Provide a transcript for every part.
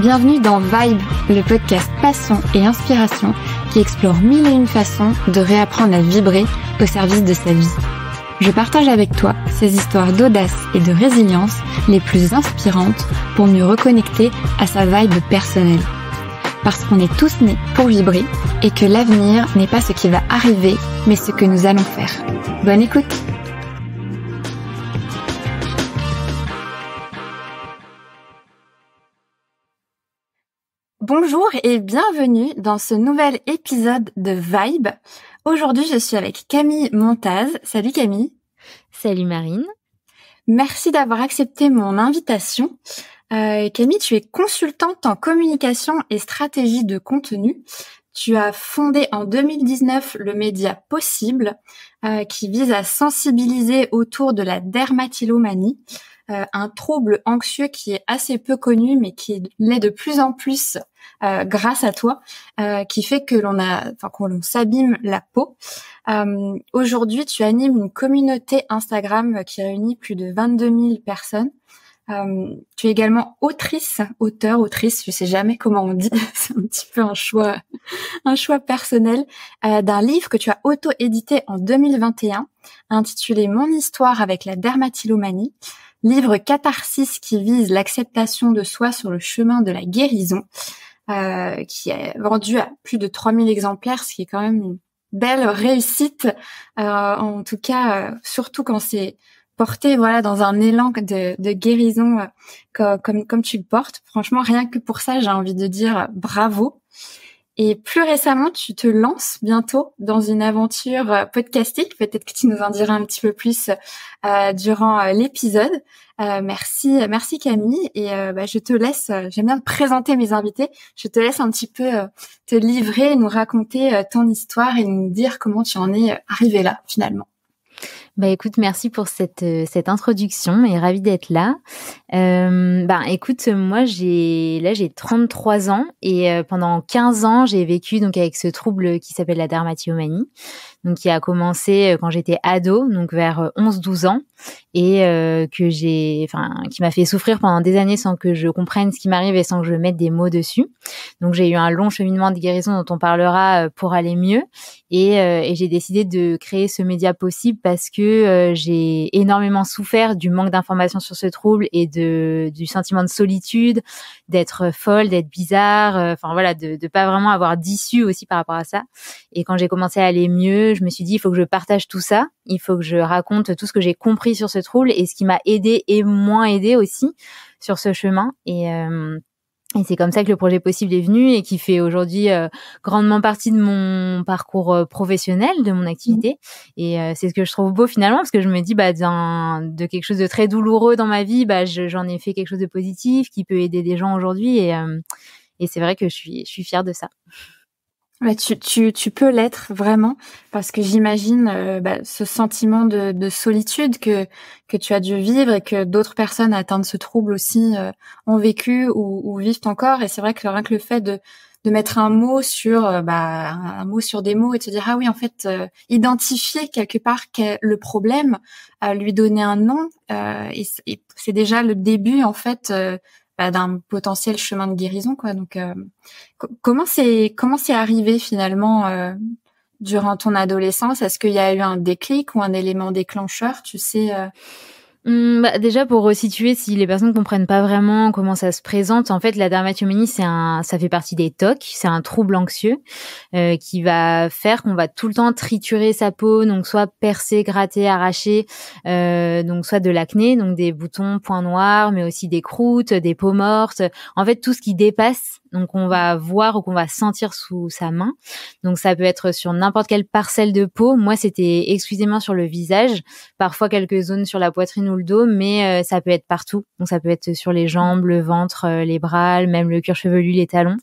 Bienvenue dans Vibe, le podcast passion et inspiration qui explore mille et une façons de réapprendre à vibrer au service de sa vie. Je partage avec toi ces histoires d'audace et de résilience les plus inspirantes pour mieux reconnecter à sa vibe personnelle parce qu'on est tous nés pour vibrer et que l'avenir n'est pas ce qui va arriver, mais ce que nous allons faire. Bonne écoute Bonjour et bienvenue dans ce nouvel épisode de Vibe. Aujourd'hui, je suis avec Camille Montaz. Salut Camille. Salut Marine. Merci d'avoir accepté mon invitation. Euh, Camille, tu es consultante en communication et stratégie de contenu. Tu as fondé en 2019 le média Possible, euh, qui vise à sensibiliser autour de la dermatillomanie, euh, un trouble anxieux qui est assez peu connu, mais qui l'est de plus en plus euh, grâce à toi, qui fait que l'on a, enfin qu'on s'abîme la peau. Aujourd'hui, tu animes une communauté Instagram qui réunit plus de 22 000 personnes. Euh, tu es également autrice, auteur, autrice, je sais jamais comment on dit, c'est un petit peu un choix, un choix personnel, euh, d'un livre que tu as auto-édité en 2021, intitulé Mon histoire avec la dermatillomanie, livre catharsis qui vise l'acceptation de soi sur le chemin de la guérison, euh, qui est vendu à plus de 3000 exemplaires, ce qui est quand même une belle réussite, en tout cas, surtout quand c'est porté voilà dans un élan de, de guérison euh, comme, comme, tu le portes. Franchement, rien que pour ça, j'ai envie de dire euh, bravo. Et plus récemment, tu te lances bientôt dans une aventure euh, podcastique. Peut-être que tu nous en diras un petit peu plus durant l'épisode. merci, merci Camille. Et bah, je te laisse. J'aime bien te présenter mes invités. Je te laisse un petit peu te livrer, nous raconter ton histoire et nous dire comment tu en es arrivé là finalement. Bah écoute, merci pour cette, euh, cette introduction et ravie d'être là. Euh, bah, écoute, moi j'ai là j'ai 33 ans et euh, pendant 15 ans j'ai vécu donc avec ce trouble qui s'appelle la dermatillomanie, donc qui a commencé euh, quand j'étais ado, donc vers 11-12 ans et que j'ai enfin qui m'a fait souffrir pendant des années sans que je comprenne ce qui m'arrive et sans que je mette des mots dessus. Donc j'ai eu un long cheminement de guérison dont on parlera pour aller mieux et j'ai décidé de créer ce média possible parce que euh, j'ai énormément souffert du manque d'informations sur ce trouble et de du sentiment de solitude, d'être folle, d'être bizarre, euh, enfin voilà, de ne pas vraiment avoir d'issue aussi par rapport à ça. Et quand j'ai commencé à aller mieux, je me suis dit il faut que je partage tout ça, il faut que je raconte tout ce que j'ai compris sur ce trouble et ce qui m'a aidé et moins aidé aussi sur ce chemin et euh, et c'est comme ça que le projet possible est venu et qui fait aujourd'hui euh, grandement partie de mon parcours euh, professionnel, de mon mmh. activité. Et euh, c'est ce que je trouve beau finalement parce que je me dis bah de quelque chose de très douloureux dans ma vie, bah j'en ai fait quelque chose de positif qui peut aider des gens aujourd'hui et, et c'est vrai que je suis je suis fière de ça tu, tu, tu, peux l'être vraiment parce que j'imagine euh, bah, ce sentiment de, de, solitude que, que tu as dû vivre et que d'autres personnes atteintes de ce trouble aussi euh, ont vécu ou, vivent encore. Et c'est vrai que rien que le fait de, de mettre un mot sur euh, bah, un mot sur des mots et de se dire ah oui en fait identifier quelque part le problème, lui donner un nom c'est déjà le début en fait bah, d'un potentiel chemin de guérison quoi. Donc euh, comment c'est comment c'est arrivé finalement euh, durant ton adolescence Est-ce qu'il y a eu un déclic ou un élément déclencheur Tu sais euh, Mm, bah, déjà pour resituer, si les personnes comprennent pas vraiment comment ça se présente, en fait, la dermatomanie, c'est un, ça fait partie des TOC, c'est un trouble anxieux euh, qui va faire qu'on va tout le temps triturer sa peau, donc soit percer, gratter, arracher, euh, donc soit de l'acné, donc des boutons, points noirs, mais aussi des croûtes, des peaux mortes, en fait tout ce qui dépasse donc on va voir ou qu'on va sentir sous sa main. Donc ça peut être sur n'importe quelle parcelle de peau. Moi c'était exclusivement sur le visage, parfois quelques zones sur la poitrine ou le dos, mais euh, ça peut être partout. Donc ça peut être sur les jambes, le ventre, euh, les bras, même le cuir chevelu, les talons.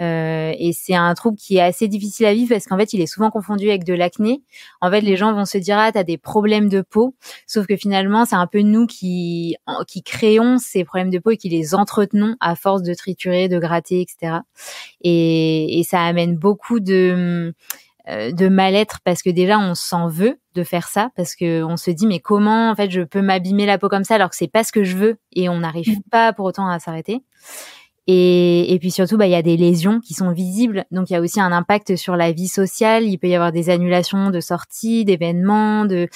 Euh, et c'est un trouble qui est assez difficile à vivre parce qu'en fait, il est souvent confondu avec de l'acné. En fait, les gens vont se dire ah t'as des problèmes de peau, sauf que finalement, c'est un peu nous qui créons ces problèmes de peau et qui les entretenons à force de triturer, de gratter, etc. Et, ça amène beaucoup de euh, de mal-être parce que déjà on s'en veut de faire ça parce que on se dit mais comment en fait je peux m'abîmer la peau comme ça alors que c'est pas ce que je veux et on n'arrive mmh. pas pour autant à s'arrêter et, puis surtout, bah, il y a des lésions qui sont visibles, donc il y a aussi un impact sur la vie sociale. Il peut y avoir des annulations de sorties, d'événements, de,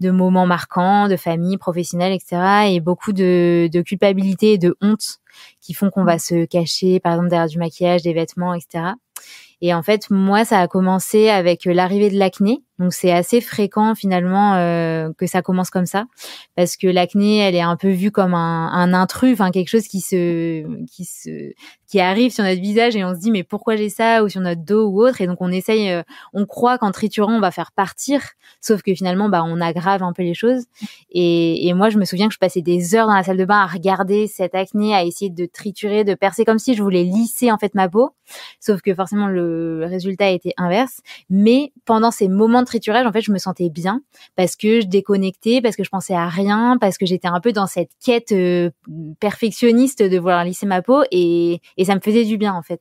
de moments marquants, de famille, professionnelles, etc. Et beaucoup de, de culpabilité et de honte qui font qu'on va se cacher, par exemple, derrière du maquillage, des vêtements, etc. Et en fait, moi, ça a commencé avec l'arrivée de l'acné, donc c'est assez fréquent finalement euh, que ça commence comme ça, parce que l'acné, elle est un peu vue comme un, intrus, enfin quelque chose qui se, qui se, qui arrive sur notre visage et on se dit mais pourquoi j'ai ça ou sur notre dos ou autre, et donc on essaye, euh, on croit qu'en triturant on va faire partir, sauf que finalement bah on aggrave un peu les choses. Et, et moi je me souviens que je passais des heures dans la salle de bain à regarder cette acné, à essayer de triturer, de percer comme si je voulais lisser en fait ma peau, sauf que forcément le résultat était inverse. Mais pendant ces moments triturage, en fait, je me sentais bien parce que je déconnectais, parce que je pensais à rien, parce que j'étais un peu dans cette quête euh, perfectionniste de vouloir lisser ma peau et, ça me faisait du bien en fait.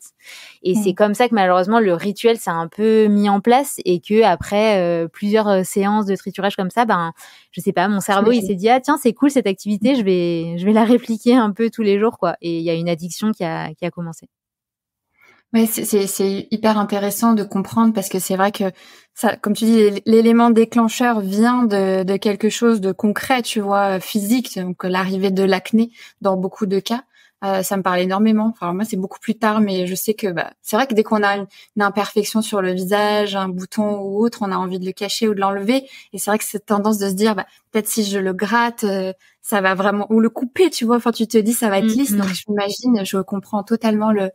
Et c'est comme ça que malheureusement le rituel s'est un peu mis en place et que après euh, plusieurs euh, séances de triturage comme ça, ben je sais pas, mon cerveau il s'est dit ah tiens c'est cool cette activité, je vais je vais la répliquer un peu tous les jours quoi. Et il y a une addiction qui a qui a commencé. Oui, c'est hyper intéressant de comprendre parce que c'est vrai que ça, comme tu dis, l'élément déclencheur vient de, de, quelque chose de concret, tu vois, euh, physique, donc euh, l'arrivée de l'acné dans beaucoup de cas. Euh, ça me parle énormément. Enfin, moi, c'est beaucoup plus tard, mais je sais que bah, c'est vrai que dès qu'on a une, imperfection sur le visage, un bouton ou autre, on a envie de le cacher ou de l'enlever. Et c'est vrai que cette tendance de se dire, bah, peut-être si je le gratte, euh, ça va vraiment ou le couper, tu vois. Enfin, tu te dis, ça va être mm, lisse. Donc, j'imagine, je comprends totalement le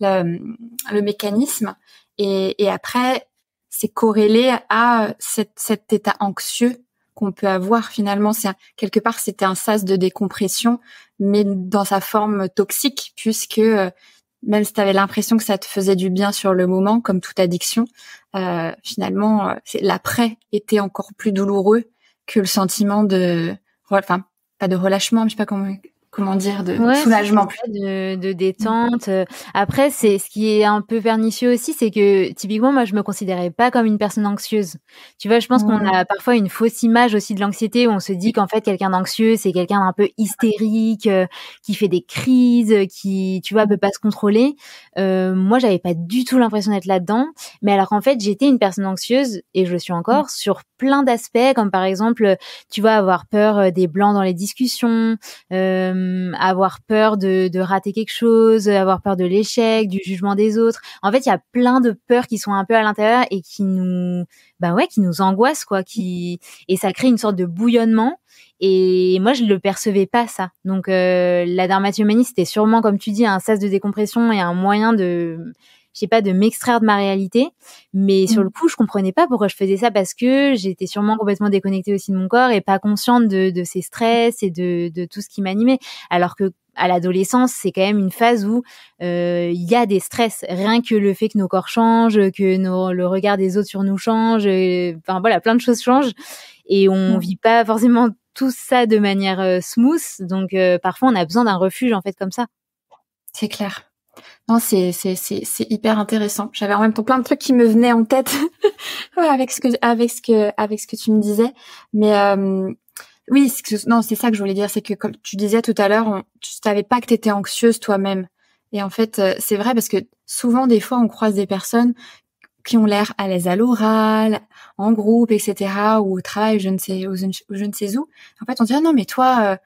le, mécanisme. Et, après, c'est corrélé à euh, cet état anxieux qu'on peut avoir finalement. C'est quelque part c'était un sas de décompression, mais dans sa forme toxique, puisque euh, même si tu avais l'impression que ça te faisait du bien sur le moment, comme toute addiction, euh, finalement euh, l'après était encore plus douloureux que le sentiment de, enfin pas de relâchement, je sais pas comment comment dire, de soulagement. De, de, détente. Après, c'est ce qui est un peu pernicieux aussi, c'est que typiquement, moi, je me considérais pas comme une personne anxieuse. Tu vois, je pense qu'on a parfois une fausse image aussi de l'anxiété où on se dit qu'en fait, quelqu'un d'anxieux, c'est quelqu'un d'un peu hystérique, euh, qui fait des crises, euh, qui, tu vois, peut pas se contrôler. Euh, moi, j'avais pas du tout l'impression d'être là-dedans. Mais alors qu'en fait, j'étais une personne anxieuse et je le suis mmh. encore sur plein d'aspects, comme par exemple, tu vois, avoir peur euh, des blancs dans les discussions, euh, euh, avoir peur de, de, rater quelque chose, avoir peur de l'échec, du jugement des autres. En fait, il y a plein de peurs qui sont un peu à l'intérieur et qui nous, bah ouais, qui nous angoissent quoi. Qui et ça crée une sorte de bouillonnement. Et moi, je le percevais pas ça. Donc, euh, la dermatomanie, c'était sûrement, comme tu dis, un sas de décompression et un moyen de je pas, de m'extraire de ma réalité. Mais sur le mm. coup, je comprenais pas pourquoi je faisais ça parce que j'étais sûrement complètement déconnectée aussi de mon corps et pas consciente de, de ces stress et de, de tout ce qui m'animait. Alors que à l'adolescence, c'est quand même une phase où euh, il y a des stress. Rien que le fait que nos corps changent, que nos, le regard des autres sur nous change, enfin voilà, plein de choses changent et on mm. vit pas forcément tout ça de manière euh, smooth. Donc euh, parfois, on a besoin d'un refuge en fait comme ça. C'est clair. Non, c'est c'est c'est c'est hyper intéressant. J'avais en même temps plein de trucs qui me venaient en tête avec ce que avec ce que avec ce que tu me disais, mais euh, oui, non, c'est ça que je voulais dire, c'est que comme tu disais tout à l'heure, on, tu savais pas que tu anxieuse toi-même. Et en fait, euh, c'est vrai parce que souvent, des fois, on croise des personnes qui ont l'air à l'aise à l'oral, en groupe, etc., ou au travail, je ne sais, je ne sais où. En fait, on dit ah non, mais toi, euh,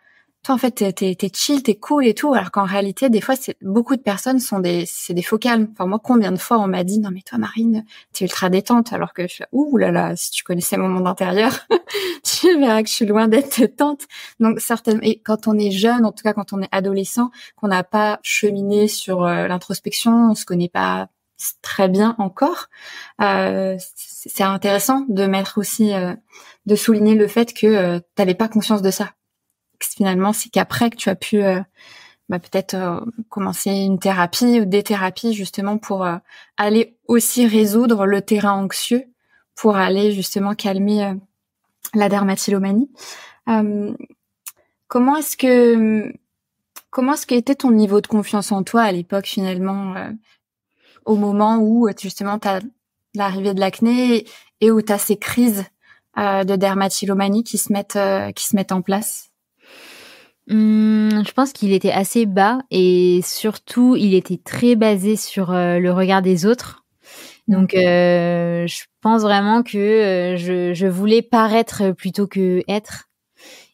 toi en fait t'es es, chill, t'es cool et tout, alors qu'en réalité des fois c'est beaucoup de personnes sont des c'est des faux calmes. Enfin moi combien de fois on m'a dit non mais toi Marine t'es ultra détente alors que je suis ouh là là si tu connaissais mon monde intérieur tu verras que je suis loin d'être détente. Donc certaines et quand on est jeune en tout cas quand on est adolescent qu'on n'a pas cheminé sur euh, l'introspection, on se connaît pas très bien encore. Euh, c'est intéressant de mettre aussi, euh, de souligner le fait que tu pas conscience de ça finalement, c'est qu'après que tu as pu euh, bah, peut-être euh, commencer une thérapie ou des thérapies justement pour euh, aller aussi résoudre le terrain anxieux, pour aller justement calmer la dermatillomanie. comment est-ce que comment est-ce qu'était ton niveau de confiance en toi à l'époque finalement au moment où justement tu as l'arrivée de l'acné et, où tu as ces crises de dermatillomanie qui se mettent qui se mettent en place Hmm, je pense qu'il était assez bas et surtout il était très basé sur euh, le regard des autres. Donc euh, je pense vraiment que euh, je, voulais paraître plutôt que être.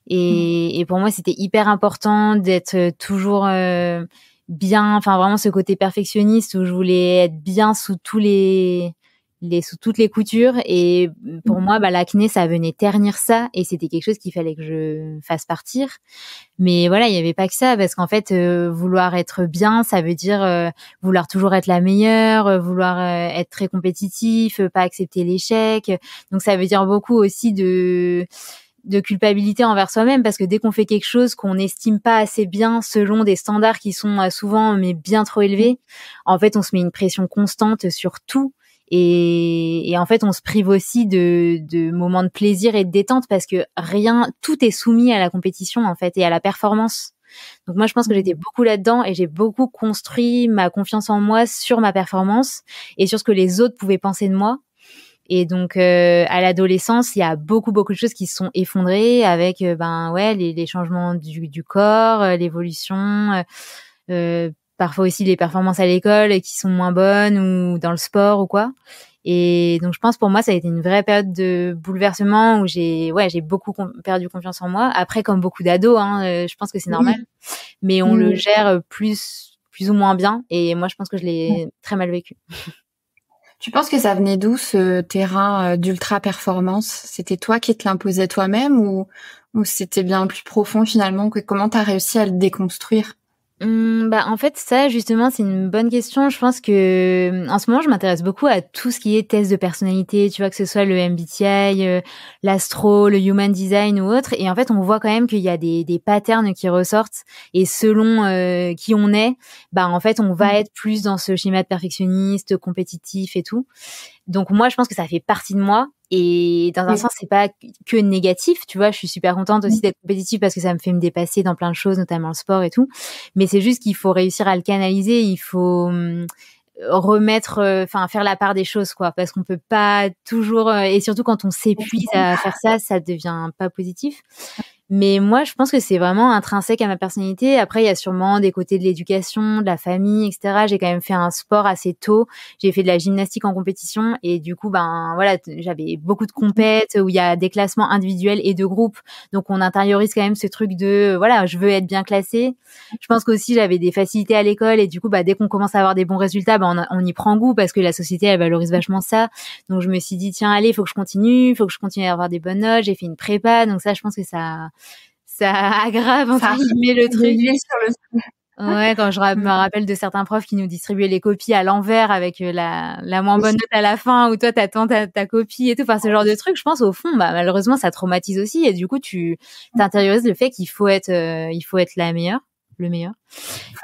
Et, hmm. et pour moi c'était hyper important d'être toujours bien, enfin vraiment ce côté perfectionniste où je voulais être bien sous tous les les sous toutes les coutures et mm, pour mm. moi bah l'acné ça venait ternir ça et c'était quelque chose qu'il fallait que je fasse partir mais voilà il n'y avait pas que ça parce qu'en fait euh, vouloir être bien ça veut dire euh, vouloir toujours être la meilleure euh, vouloir être très compétitif pas accepter l'échec donc ça veut dire beaucoup aussi de de culpabilité envers soi-même parce que dès qu'on fait quelque chose qu'on n'estime pas assez bien selon des standards qui sont souvent mais bien trop élevés, en fait on se met une pression constante sur tout et, et, en fait, on se prive aussi de, de, moments de plaisir et de détente parce que rien, tout est soumis à la compétition en fait et à la performance. Donc moi, je pense que j'étais mmh. beaucoup là-dedans et j'ai beaucoup construit ma confiance en moi sur ma performance et sur ce que les autres pouvaient penser de moi. Et donc euh, à l'adolescence, il y a beaucoup beaucoup de choses qui se sont effondrées avec euh, ben ouais les, les changements du, du corps, euh, l'évolution. Euh, parfois aussi les performances à l'école qui sont moins bonnes ou dans le sport ou quoi. Et donc je pense pour moi ça a été une vraie période de bouleversement où j'ai ouais j'ai beaucoup perdu confiance en moi. Après comme beaucoup d'ados, hein, euh, je pense que c'est normal, mais on le gère plus plus ou moins bien. Et moi je pense que je l'ai très mal vécu. Tu penses que ça venait d'où ce terrain euh, d'ultra performance C'était toi qui te l'imposais toi-même ou, c'était bien plus profond finalement comment tu as réussi à le déconstruire Mmh, bah en fait ça justement c'est une bonne question. Je pense que mmh, en ce moment je m'intéresse beaucoup à tout ce qui est test de personnalité, tu vois que ce soit le MBTI, euh, l'astro, le human design ou autre. Et en fait on voit quand même qu'il y a des, des patterns qui ressortent et selon euh, qui on est, bah en fait on va mmh. être plus dans ce schéma de perfectionniste, compétitif et tout. Donc moi je pense que ça fait partie de moi et dans un sens, c'est pas que négatif, tu vois. Je suis super contente aussi d'être compétitive parce que ça me fait me dépasser dans plein de choses, notamment le sport et tout. Mais c'est juste qu'il faut réussir à le canaliser. Il faut mm, remettre, euh, enfin faire la part des choses, quoi, parce qu'on peut pas toujours euh, et surtout quand on s'épuise à faire ça, ça devient pas positif. Mais moi, je pense que c'est vraiment intrinsèque à ma personnalité. Après, il y a sûrement des côtés de l'éducation, de la famille, etc. J'ai quand même fait un sport assez tôt. J'ai fait de la gymnastique en compétition et du coup, ben voilà, j'avais beaucoup de compètes où il y a des classements individuels et de groupes. Donc, on intériorise quand même ce truc de euh, voilà, je veux être bien classé. Je pense qu'aussi j'avais des facilités à l'école et du coup, bah, dès qu'on commence à avoir des bons résultats, ben on, y prend goût parce que la société elle valorise vachement ça. Donc, je me suis dit tiens, allez, faut que je continue, faut que je continue à avoir des bonnes notes. J'ai fait une prépa, donc ça, je pense que ça ça aggrave en ça le truc. Ouais, quand je mm. me rappelle de certains profs qui nous distribuaient les copies à l'envers avec euh, la, la moins bonne note à la fin, ou toi t'attends ta, ta copie et tout, enfin ce genre de truc, je pense au fond, bah, malheureusement ça traumatise aussi et du coup tu mm. t'intériorises le fait qu'il faut être, euh, il faut être la meilleure, le meilleur.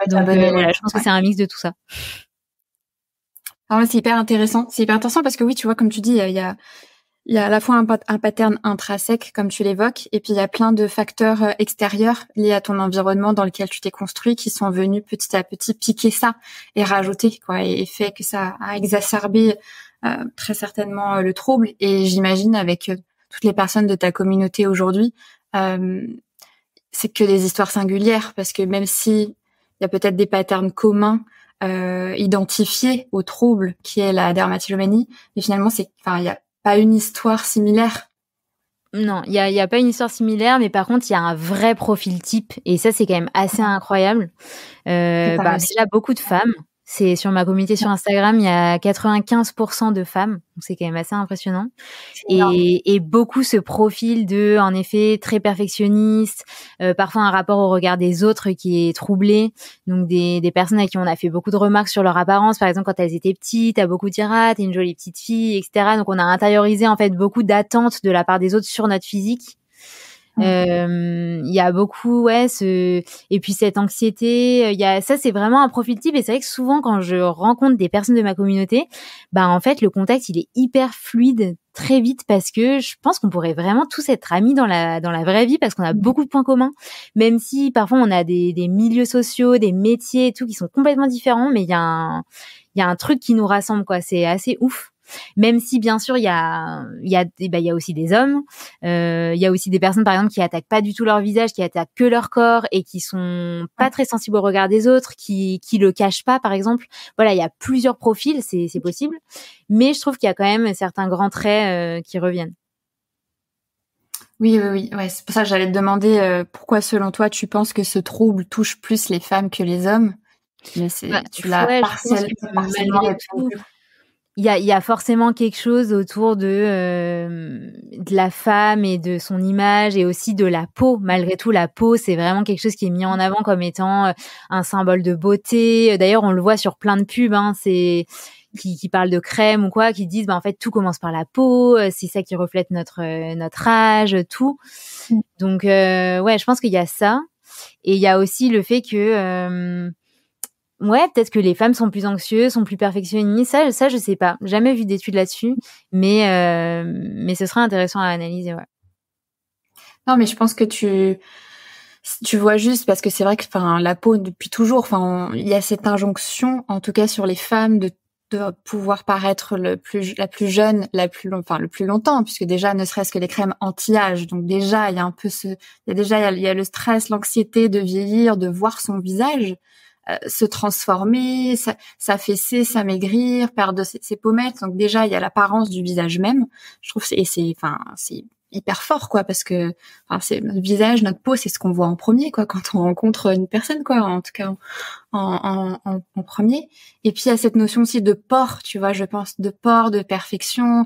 Donc euh, je pense que c'est un mix de tout ça. Ah c'est hyper intéressant, c'est hyper intéressant parce que oui, tu vois, comme tu dis, il y a il y a à la fois un, un pattern intrinsèque, comme tu l'évoques, et puis il y a plein de facteurs euh, extérieurs liés à ton environnement dans lequel tu t'es construit qui sont venus petit à petit piquer ça et rajouter, quoi, et, fait que ça a exacerbé euh, très certainement euh, le trouble. Et j'imagine avec toutes les personnes de ta communauté aujourd'hui, euh, c'est que des histoires singulières, parce que même si il y a peut-être des patterns communs, euh, au trouble qui est la dermatillomanie. Mais finalement, c'est, enfin, il y a pas une histoire similaire. Non, il n'y a, a, pas une histoire similaire, mais par contre, il y a un vrai profil type. Et ça, c'est quand même assez incroyable. Euh, parce bah, là, beaucoup de femmes c'est sur ma communauté sur Instagram, il y a 95% de femmes, c'est quand même assez impressionnant. Et, beaucoup ce profil de, en effet, très perfectionniste, euh, parfois un rapport au regard des autres qui est troublé. Donc des, des, personnes à qui on a fait beaucoup de remarques sur leur apparence, par exemple quand elles étaient petites, t'as beaucoup dit t'es une jolie petite fille, etc. Donc on a intériorisé en fait beaucoup d'attentes de la part des autres sur notre physique il y a beaucoup, ouais, ce... et puis cette anxiété, euh, il y a... ça c'est vraiment un profil type et c'est vrai que souvent quand je rencontre des personnes de ma communauté, bah en fait le contact il est hyper fluide très vite parce que je pense qu'on pourrait vraiment tous être amis dans la dans la vraie vie parce qu'on a mmh. beaucoup de points communs, même si parfois on a des, des milieux sociaux, des métiers et tout qui sont complètement différents, mais il y a un il y a un truc qui nous rassemble quoi, c'est assez ouf. Même si, bien sûr, il y a, y, a, bah, y a aussi des hommes, euh, il y a aussi des personnes, par exemple, qui attaquent pas du tout leur visage, qui attaquent que leur corps et qui sont pas très sensibles au regard des autres, qui, qui le cachent pas, par exemple. Voilà, il y a plusieurs profils, c'est possible. Mais je trouve qu'il y a quand même certains grands traits euh, qui reviennent. Oui, oui, oui. c'est pour ça que j'allais te demander euh, pourquoi, selon toi, tu penses que ce trouble touche plus les femmes que les hommes. Mais bah, tu l'as partiellement, partiellement il y a, y a, forcément quelque chose autour de, euh, de la femme et de son image et aussi de la peau. Malgré tout, la peau, c'est vraiment quelque chose qui est mis en avant comme étant euh, un symbole de beauté. D'ailleurs, on le voit sur plein de pubs. Hein, c'est qui, qui parlent de crème ou quoi, qui disent bah, en fait tout commence par la peau, euh, c'est ça qui reflète notre notre âge, tout. Mm. Donc euh, ouais, je pense qu'il y a ça et il y a aussi le fait que Ouais, peut-être que les femmes sont plus anxieuses, sont plus perfectionnistes. Ça, ça je sais pas. Jamais vu d'études là-dessus, mais euh, mais ce sera intéressant à analyser. Ouais. Non, mais je pense que tu tu vois juste parce que c'est vrai que enfin la peau depuis toujours, enfin il y a cette injonction, en tout cas sur les femmes, de pouvoir paraître plus la plus jeune, la plus long, enfin le plus longtemps, puisque déjà ne serait-ce que les crèmes anti-âge, donc déjà il y a un peu ce, y a déjà il y a le stress, l'anxiété de vieillir, de voir son visage. Euh, se transformer, s'affaisser, s'amaigrir, perdre ses, pommettes. Donc déjà, il y a l'apparence du visage même. Je trouve et c'est enfin c'est hyper fort quoi parce que enfin, c'est notre visage, notre peau, c'est ce qu'on voit en premier quoi quand on rencontre une personne quoi en tout cas en, en, en, premier. Et puis il y a cette notion aussi de port, tu vois, je pense de port, de perfection.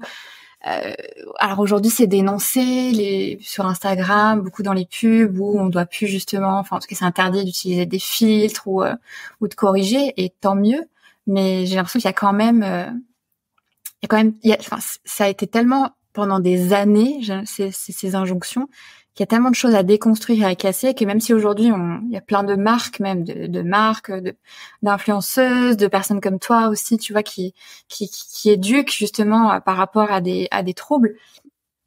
Euh, alors aujourd'hui, c'est dénoncé les, sur Instagram, beaucoup dans les pubs où on doit plus justement, enfin en tout cas c'est interdit d'utiliser des filtres ou, euh, ou de corriger, et tant mieux. Mais j'ai l'impression qu'il y a quand même, euh, il y a quand même, ça a été tellement pendant des années ces, injonctions qu'il y a tellement de choses à déconstruire et à casser que même si aujourd'hui il y a plein de marques même de, marques d'influenceuses de, personnes comme toi aussi tu vois qui qui, qui éduquent justement euh, par rapport à des à des troubles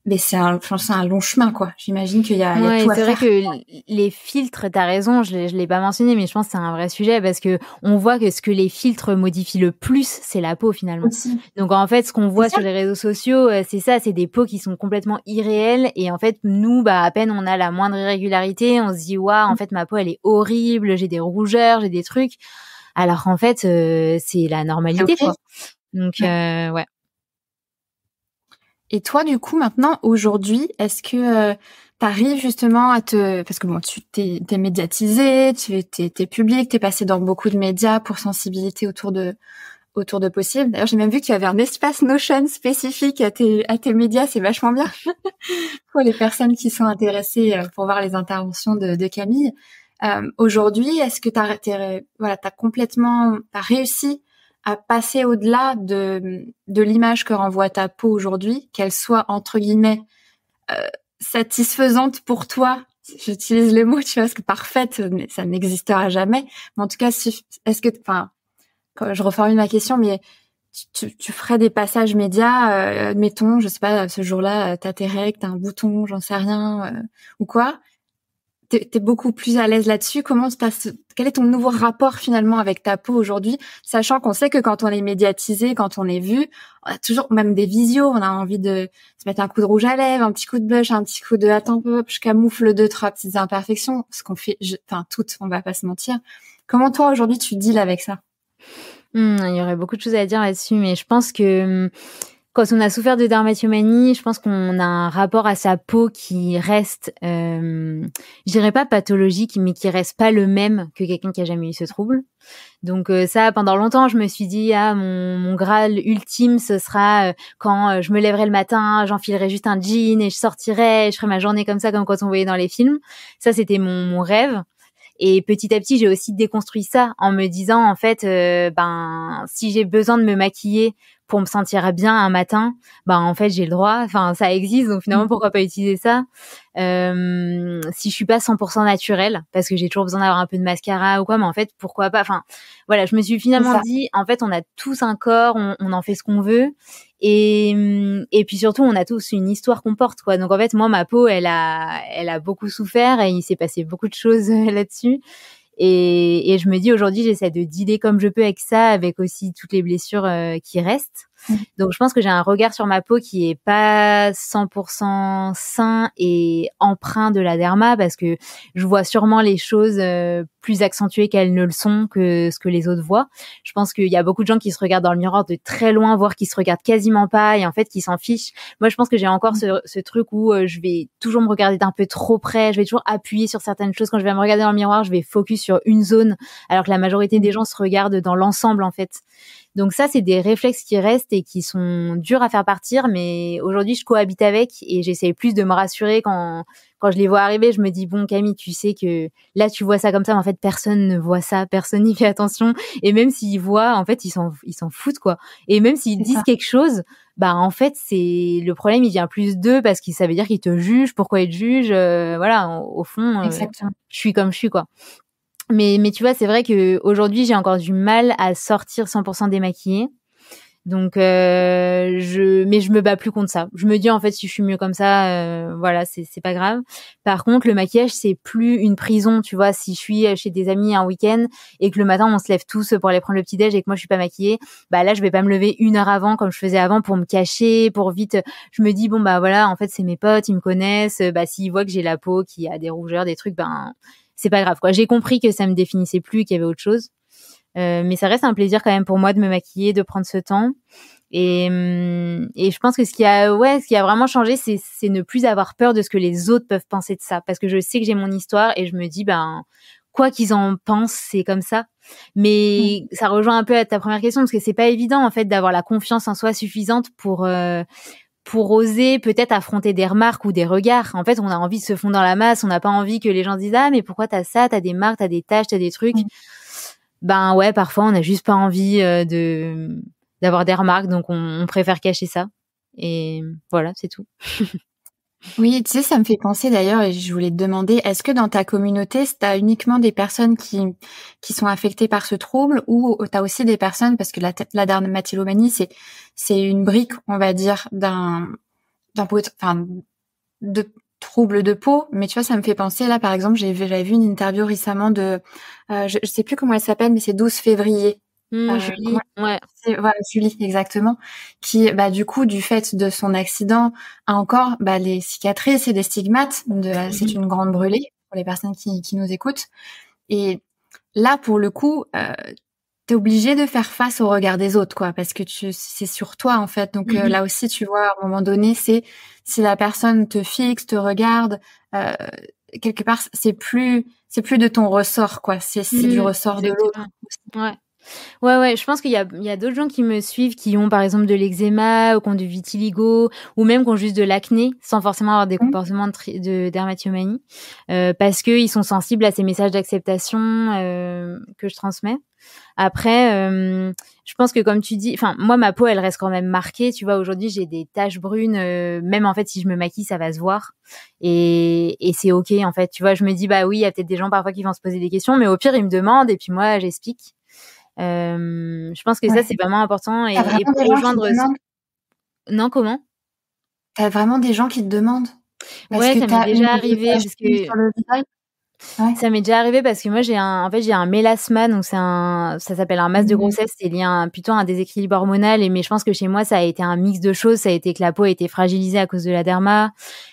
mais c'est un, enfin, c'est un long chemin, quoi. J'imagine qu'il y a, ouais, y a tout à C'est vrai que les filtres, t'as raison, je ne l'ai pas mentionné, mais je pense que c'est un vrai sujet parce que on voit que ce que les filtres modifient le plus, c'est la peau finalement. Donc en fait, ce qu'on voit sur les réseaux sociaux, euh, c'est ça, c'est des peaux qui sont complètement irréelles et en fait, nous, bah, à peine on a la moindre irrégularité, on se dit, waouh, en mm. fait, ma peau, elle est horrible, j'ai des rougeurs, j'ai des trucs. Alors en fait, euh, c'est la normalité, quoi. Donc, euh, ouais. Et toi, du coup, maintenant, aujourd'hui, est-ce que euh, tu arrives justement à te... Parce que bon, tu t'es, t'es médiatisé, tu t'es, t'es public, t'es passé dans beaucoup de médias pour sensibilité autour de autour de possible. D'ailleurs, j'ai même vu qu'il y avait un espace Notion spécifique à tes, à tes médias, c'est vachement bien pour les personnes qui sont intéressées euh, pour voir les interventions de, Camille. Euh, aujourd'hui, est-ce que tu as, voilà, as complètement réussi à passer au-delà de, de l'image que renvoie ta peau aujourd'hui, qu'elle soit entre guillemets euh, satisfaisante pour toi. J'utilise le mot, tu vois, parce que parfaite, ça n'existera jamais. Mais en tout cas, est-ce que, enfin, je reformule ma question, mais tu, ferais des passages médias, euh, admettons, je sais pas, ce jour-là, t'as tes règles, t'as un bouton, j'en sais rien, euh, ou quoi. T'es beaucoup plus à l'aise là-dessus. Comment se passe Quel est ton nouveau rapport finalement avec ta peau aujourd'hui, sachant qu'on sait que quand on est médiatisé, quand on est vu, on a toujours même des visios, on a envie de se mettre un coup de rouge à lèvres, un petit coup de blush, un petit coup de attends je camoufle deux trois petites imperfections, ce qu'on fait, enfin toutes, on va pas se mentir. Comment toi aujourd'hui tu deals avec ça mmh, il y aurait beaucoup de choses à dire là-dessus, mais je pense que mmh, quand on a souffert de dermatomanie, je pense qu'on a un rapport à sa peau qui reste, euh, je dirais pas pathologique, mais qui reste pas le même que quelqu'un qui a jamais eu ce trouble. Donc euh, ça, pendant longtemps, je me suis dit ah mon, graal ultime, ce sera euh, quand euh, je me lèverai le matin, j'enfilerai juste un jean et je sortirai, je ferai ma journée comme ça, comme quand on voyait dans les films. Ça, c'était mon rêve. Et petit à petit, j'ai aussi déconstruit ça en me disant en fait, euh, ben si j'ai besoin de me maquiller pour me sentir bien un matin, ben en fait j'ai le droit. Enfin, ça existe, donc finalement mm. pourquoi pas utiliser ça euh, Si je suis pas 100% naturelle, parce que j'ai toujours besoin d'avoir un peu de mascara ou quoi, mais en fait pourquoi pas Enfin, voilà, je me suis finalement dit, en fait on a tous un corps, on, on en fait ce qu'on veut, et, hum, et puis surtout, on a tous une histoire qu'on porte, quoi. Donc en fait, moi, ma peau, elle a, elle a beaucoup souffert et il s'est passé beaucoup de choses euh, là-dessus. Et, et je me dis aujourd'hui, j'essaie de dealer comme je peux avec ça, avec aussi toutes les blessures euh, qui restent. Donc je pense que j'ai un regard sur ma peau qui est pas 100% sain et empreint de la derma parce que je vois sûrement les choses euh, plus accentuées qu'elles ne le sont que ce que les autres voient. Je pense qu'il y a beaucoup de gens qui se regardent dans le miroir de très loin, voire qui se regardent quasiment pas et en fait qui s'en fichent. Moi je pense que j'ai encore ce, ce, truc où euh, je vais toujours me regarder d'un peu trop près, je vais toujours appuyer sur certaines choses. Quand je vais me regarder dans le miroir, je vais focus sur une zone alors que la majorité des mmh. gens se regardent dans l'ensemble en fait. Donc ça, c'est des réflexes qui restent et qui sont durs à faire partir, mais aujourd'hui, je cohabite avec et j'essaie plus de me rassurer quand, quand je les vois arriver. Je me dis, bon, Camille, tu sais que là, tu vois ça comme ça, mais en fait, personne ne voit ça, personne n'y fait attention. Et même s'ils voient, en fait, ils s'en, ils s'en foutent, quoi. Et même s'ils disent quelque chose, bah, en fait, c'est, le problème, il vient plus d'eux parce que ça veut dire qu'ils te jugent, pourquoi ils te jugent, euh, voilà, au fond, euh, je suis comme je suis, quoi. Mais, mais tu vois, c'est vrai que aujourd'hui, j'ai encore du mal à sortir 100% démaquillée. Donc, euh, je, mais je me bats plus contre ça. Je me dis en fait, si je suis mieux comme ça, euh, voilà, c'est c'est pas grave. Par contre, le maquillage, c'est plus une prison, tu vois. Si je suis euh, chez des amis un week-end et que le matin on se lève tous pour aller prendre le petit déj et que moi je suis pas maquillée, bah là je vais pas me lever une heure avant comme je faisais avant pour me cacher, pour vite. Je me dis bon bah voilà, en fait c'est mes potes, ils me connaissent. Bah s'ils voient que j'ai la peau qui a des rougeurs, des trucs, ben c'est pas grave quoi. J'ai compris que ça me définissait plus, qu'il y avait autre chose. Euh, mais ça reste un plaisir quand même pour moi de me maquiller, de prendre ce temps. Et, hum, et je pense que ce qui a, ouais, ce qui a vraiment changé, c'est, c'est ne plus avoir peur de ce que les autres peuvent penser de ça, parce que je sais que j'ai mon histoire et je me dis, ben, quoi qu'ils en pensent, c'est comme ça. Mais mmh. ça rejoint un peu à ta première question parce que c'est pas évident en fait d'avoir la confiance en soi suffisante pour euh, pour oser peut-être affronter des remarques ou des regards. En fait, on a envie de se fondre dans la masse, on n'a pas envie que les gens disent ah mais pourquoi t'as ça, t'as des marques, t'as des tâches, t'as des trucs. Mm. Ben ouais, parfois on n'a juste pas envie euh, de d'avoir des remarques, donc on préfère cacher ça. Et voilà, c'est tout. Oui, tu sais, ça me fait penser d'ailleurs, et je voulais te demander, est-ce que dans ta communauté, tu as uniquement des personnes qui, qui sont affectées par ce trouble ou tu as aussi des personnes, parce que la, la dermatillomanie, c'est, c'est une brique, on va dire, d'un, d'un, de trouble de peau, mais tu vois, ça me fait penser, là, par exemple, j'ai, j'avais vu une interview récemment de, euh, je, je sais plus comment elle s'appelle, mais c'est 12 février, euh, mmh, ouais. voilà, Julie, exactement, qui, bah, du coup, du fait de son accident, a encore bah, les cicatrices et des stigmates. De, euh, c'est mmh. une grande brûlée pour les personnes qui, qui nous écoutent. Et là, pour le coup, euh, t'es obligé de faire face au regard des autres, quoi, parce que tu, c'est sur toi en fait. Donc euh, mmh. là aussi, tu vois, à un moment donné, c'est si la personne te fixe, te regarde, quelque part, c'est plus, c'est plus de ton ressort, quoi. C'est, c'est du mmh, ressort de l'autre. Ouais. Ouais, ouais, je pense qu'il y a, il y a d'autres gens qui me suivent qui ont par exemple de l'eczéma ou qui ont du vitiligo ou même qui ont juste de l'acné sans forcément avoir des mmh. comportements de, dermatomanie euh, parce qu'ils sont sensibles à ces messages d'acceptation euh, que je transmets. Après, euh, je pense que comme tu dis, enfin moi ma peau elle reste quand même marquée. Tu vois aujourd'hui j'ai des taches brunes, euh, même en fait si je me maquille ça va se voir et, et c'est ok en fait. Tu vois je me dis bah oui il y a peut-être des gens parfois qui vont se poser des questions, mais au pire ils me demandent et puis moi j'explique. Euh, je pense que ça, c'est vraiment important. Et, pour rejoindre. Non, comment T'as vraiment des gens qui te demandent. ouais, ça m'est déjà arrivé. Parce ça m'est déjà arrivé parce que moi j'ai un, en fait j'ai un mélasma donc c'est un, ça s'appelle un masque de mmh grossesse, c'est lié plutôt à un déséquilibre hormonal et mais je pense que chez moi ça a été un mix de choses, ça a été que la peau a été fragilisée à cause de la derma,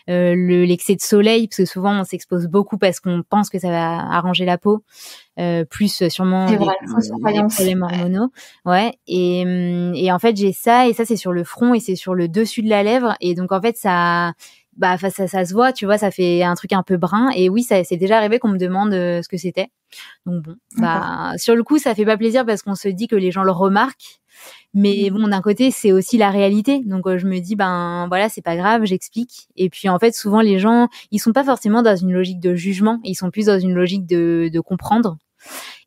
euh, l'excès de soleil parce que souvent on s'expose beaucoup parce qu'on pense que ça va arranger la peau, euh, plus euh, sûrement les, les problèmes hormonaux, ouais et, mmh, et en fait j'ai ça et ça c'est sur le front et c'est sur le dessus de la lèvre et donc en fait ça bah ça, ça, se voit, tu vois, ça fait un truc un peu brun. Et oui, ça c'est déjà arrivé qu'on me demande euh, ce que c'était. Donc bon, bah sur le coup, ça fait pas plaisir parce qu'on se dit que les gens le remarquent. Mais mmh. bon, d'un côté, c'est aussi la réalité. Donc euh, je me dis ben voilà, c'est pas grave, j'explique. Et puis en fait, souvent les gens, ils sont pas forcément dans une logique de jugement, ils sont plus dans une logique de, de comprendre.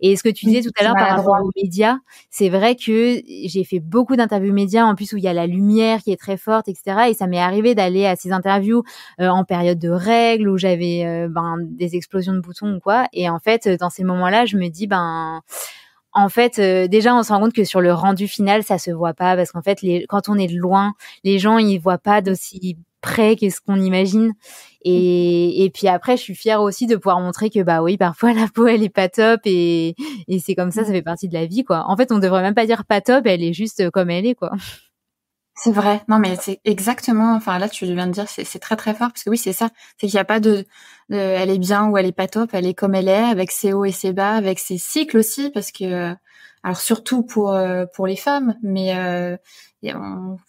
Et ce que tu disais tout à l'heure par rapport aux médias, c'est vrai que j'ai fait beaucoup d'interviews médias, en plus où il y a la lumière qui est très forte, etc. Et ça m'est arrivé d'aller à ces interviews euh, en période de règles, où j'avais euh, ben, des explosions de boutons ou quoi. Et en fait, euh, dans ces moments-là, je me dis, ben en fait, déjà, on se rend compte que sur le rendu final, ça se voit pas parce qu'en fait, les, quand on est de loin, les gens ils voient pas d'aussi près quest ce qu'on imagine. Et, mm. et, puis après, je suis fière aussi de pouvoir montrer que bah oui, parfois la peau elle est pas top et, et c'est comme ça, ça mm. fait partie de la vie quoi. En fait, on devrait même pas dire pas top, elle est juste comme elle est quoi. C'est vrai. Non, mais c'est exactement. Enfin, là, tu viens de dire, c'est très très fort parce que oui, c'est ça. C'est qu'il y a pas de, de, elle est bien ou elle est pas top. Elle est comme elle est, avec ses hauts et ses bas, avec ses cycles aussi, parce que alors surtout pour euh, pour les femmes, mais euh,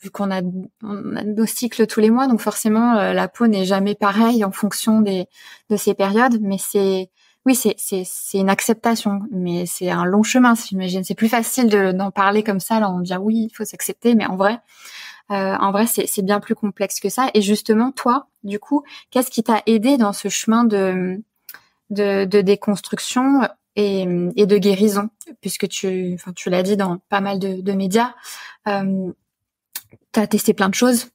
vu qu'on a, on a nos cycles tous les mois, donc forcément euh, la peau n'est jamais pareille en fonction des de ces périodes. Mais c'est oui, c'est c'est c'est une acceptation, mais c'est un long chemin. J'imagine c'est plus facile d'en parler comme ça, là, en disant oui, il faut s'accepter, mais en vrai. en vrai, c'est bien plus complexe que ça. Et justement, toi, du coup, qu'est-ce qui t'a aidé dans ce chemin de, de, de déconstruction et, et de guérison puisque tu, enfin, tu l'as dit dans pas mal de, médias, euh, tu as testé plein de choses,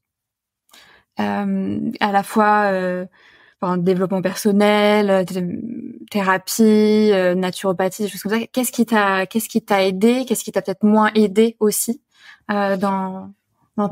euh, à la fois euh, développement personnel, euh, thérapie, euh, naturopathie, des choses comme ça. Qu'est-ce qui t'a, qu'est-ce qui t'a aidé, qu'est-ce qui t'a peut-être moins aidé aussi euh, dans Mm,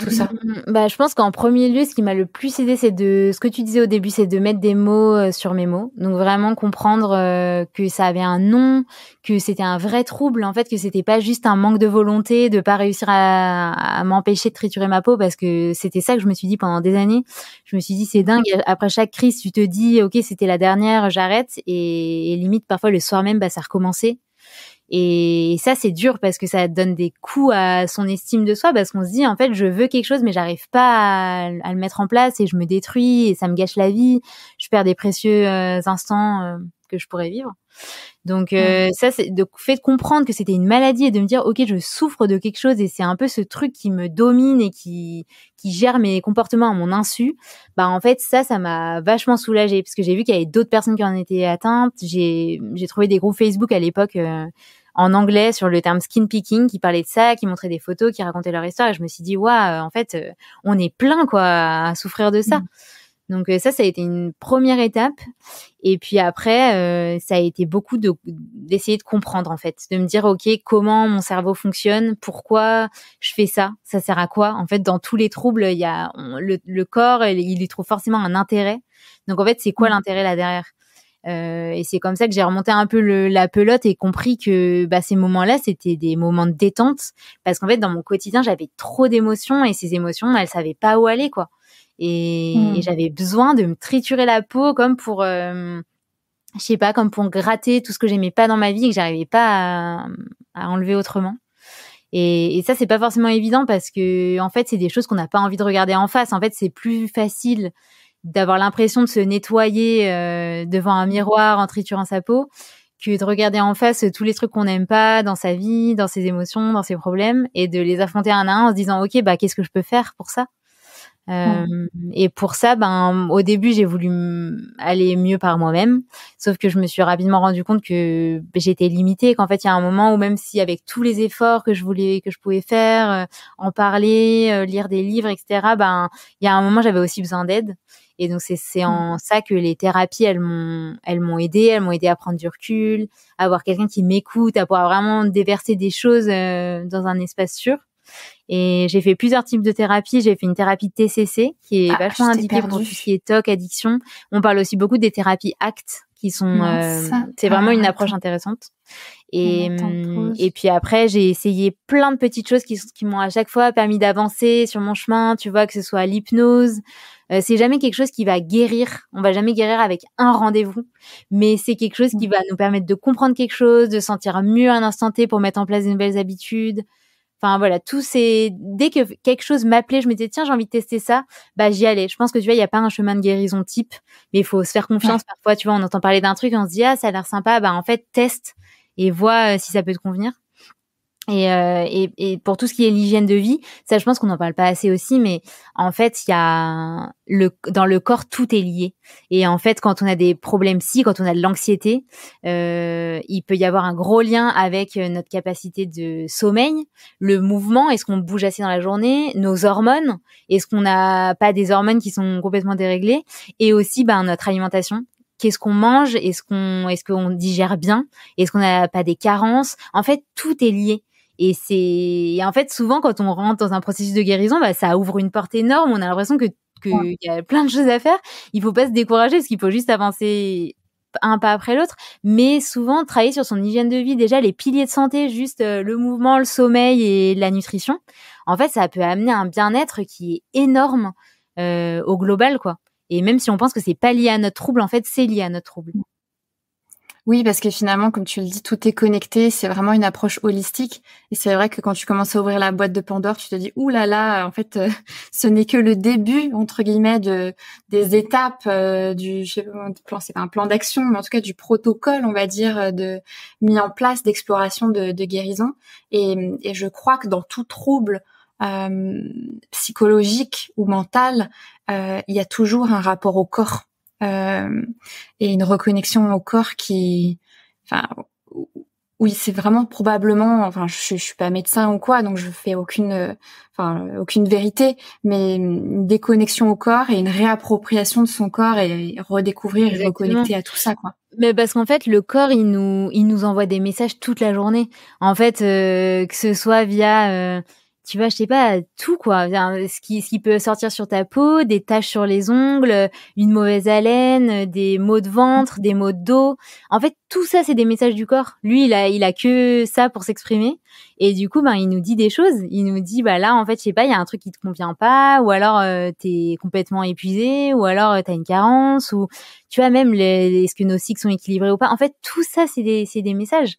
mm. Bah, je pense qu'en premier lieu, ce qui m'a le plus aidé, c'est de, ce que tu disais au début, c'est de mettre des mots euh, sur mes mots. Donc vraiment comprendre euh, que ça avait un nom, que c'était un vrai trouble, en fait, que c'était pas juste un manque de volonté, de pas réussir à, m'empêcher de triturer ma peau, parce que c'était ça que je me suis dit pendant des années. Je me suis dit, c'est dingue, après chaque crise, tu te dis, ok, c'était la dernière, j'arrête, et, et, limite, parfois, le soir même, bah, ça recommençait. Et ça, c'est dur parce que ça donne des coups à son estime de soi parce qu'on se dit, en fait, je veux quelque chose, mais j'arrive pas à, le mettre en place et je me détruis et ça me gâche la vie. Je perds des précieux euh, instants euh, que je pourrais vivre. Donc euh, ça, c'est le fait de comprendre que c'était une maladie et de me dire, ok, je souffre de quelque chose et c'est un peu ce truc qui me domine et qui qui gère mes comportements à mon insu. Bah en fait, ça, ça m'a vachement soulagée parce que j'ai vu qu'il y avait d'autres personnes qui en étaient atteintes. J'ai j'ai trouvé des groupes Facebook à l'époque en anglais sur le terme skin picking qui parlait de ça, qui montrait des photos, qui racontait leur histoire. Et je me suis dit, waouh, en fait, euh, on est plein quoi à souffrir de ça. Mm. Donc euh, ça, ça a été une première étape. Et puis après, euh, ça a été beaucoup d'essayer de comprendre en fait, de me dire ok comment mon cerveau fonctionne, pourquoi je fais ça, ça sert à quoi. En fait, dans tous les troubles, il y a le, corps, il, il y trouve forcément un intérêt. Donc en fait, c'est quoi mm. l'intérêt là derrière euh, et c'est comme ça que j'ai remonté un peu la pelote et compris que bah, ces moments-là, c'était des moments de détente. Parce qu'en fait, dans mon quotidien, j'avais trop d'émotions et ces émotions, elles savaient pas où aller, quoi. Et, hmm. j'avais besoin de me triturer la peau comme pour, euh, je sais pas, comme pour gratter tout ce que j'aimais pas dans ma vie et que j'arrivais pas à, enlever autrement. Et, ça, c'est pas forcément évident parce que, en fait, c'est des choses qu'on n'a pas envie de regarder en face. En fait, c'est plus facile d'avoir l'impression de se nettoyer euh, devant un miroir en triturant sa peau que de regarder en face tous les trucs qu'on n'aime pas dans sa vie, dans ses émotions, dans ses problèmes, et de les affronter un à un en se disant ok bah qu'est-ce que je peux faire pour ça. Euh, et pour ça, ben au début j'ai voulu aller mieux par moi-même, sauf que je me suis rapidement rendu compte que bah, j'étais limitée, qu'en fait il y a un moment où même si avec tous les efforts que je voulais, que je pouvais faire, euh, en parler, lire des livres, etc. Ben il y a un moment j'avais aussi besoin d'aide et donc c'est mmh. en ça que les thérapies elles m'ont elles m'ont aidé, elles m'ont aidé à prendre du recul, à avoir quelqu'un qui m'écoute, à pouvoir vraiment déverser des choses euh, dans un espace sûr. Et j'ai fait plusieurs types de thérapies. J'ai fait une thérapie TCC qui est ah, vachement indiquée pour tout ce qui est TOC, addiction. On parle aussi beaucoup des thérapies ACT qui sont. Euh, c'est ah, vraiment une approche intéressante. Hum, et, puis après, j'ai essayé plein de petites choses qui, m'ont à chaque fois permis d'avancer sur mon chemin. Tu vois, que ce soit l'hypnose. Euh, c'est jamais quelque chose qui va guérir. On va jamais guérir avec un rendez-vous. Mais c'est quelque chose qui va nous permettre de comprendre quelque chose, de sentir mieux un instant T pour mettre en place de nouvelles habitudes. Enfin voilà, tout c'est dès que quelque chose m'appelait, je me disais tiens j'ai envie de tester ça, bah j'y allais. Je pense que tu vois il y a pas un chemin de guérison type, mais il faut se faire confiance parfois. Tu vois on entend parler d'un truc, et on se dit ah ça a l'air sympa, bah en fait teste et vois euh, si ça peut te convenir. Et, euh, et, et, pour tout ce qui est l'hygiène de vie, ça je pense qu'on n'en parle pas assez aussi, mais en fait il y a le dans le corps tout est lié. Et en fait quand on a des problèmes psy, quand on a de l'anxiété, euh, il peut y avoir un gros lien avec euh, notre capacité de sommeil, le mouvement, est-ce qu'on bouge assez dans la journée, nos hormones, est-ce qu'on n'a pas des hormones qui sont complètement déréglées, et aussi ben notre alimentation qu'est-ce qu'on mange, est-ce qu'on est-ce qu'on digère bien, est-ce qu'on n'a pas des carences. En fait, tout est lié. Et c'est en fait souvent quand on rentre dans un processus de guérison, bah, ça ouvre une porte énorme. On a l'impression que qu'il y a plein de choses à faire. Il faut pas se décourager parce qu'il faut juste avancer un pas après l'autre, mais souvent travailler sur son hygiène de vie, déjà les piliers de santé, juste euh, le mouvement, le sommeil et la nutrition. En fait, ça peut amener un bien-être qui est énorme euh, au global, quoi. Et même si on pense que c'est pas lié à notre trouble, en fait, c'est lié à notre trouble. Oui, parce que finalement, comme tu le dis, tout est connecté. C'est vraiment une approche holistique. Et c'est vrai que quand tu commences à ouvrir la boîte de Pandore, tu te dis, ouh là là, en fait, euh, ce n'est que le début entre guillemets de des étapes euh, du plan. C'est un plan d'action, mais en tout cas du protocole, on va dire, euh, de mis en place d'exploration de, guérison. Et, je crois que dans tout trouble psychologique ou mental, il y a toujours un rapport au corps euh, et une reconnexion au corps qui, enfin, oui, c'est vraiment probablement. Enfin, je, suis pas médecin ou quoi, donc je fais aucune, enfin, aucune vérité, mais une déconnexion au corps et une réappropriation de son corps et redécouvrir et reconnecter à tout ça, quoi. Mais parce qu'en fait, le corps, il nous, il nous envoie des messages toute la journée. En fait, euh, que ce soit via euh, tu vois, je sais pas, tout quoi. Ce qui, ce qui peut sortir sur ta peau, des taches sur les ongles, une mauvaise haleine, des maux de ventre, des maux de dos. En fait, tout ça, c'est des messages du corps. Lui, il a, il a que ça pour s'exprimer. Et du coup, ben, il nous dit des choses. Il nous dit, bah là, en fait, je sais pas, il y a un truc qui te convient pas, ou alors euh, t'es complètement épuisé, ou alors tu euh, t'as une carence, ou tu vois, même est-ce que nos cycles sont équilibrés ou pas. En fait, tout ça, c'est des, c'est des messages.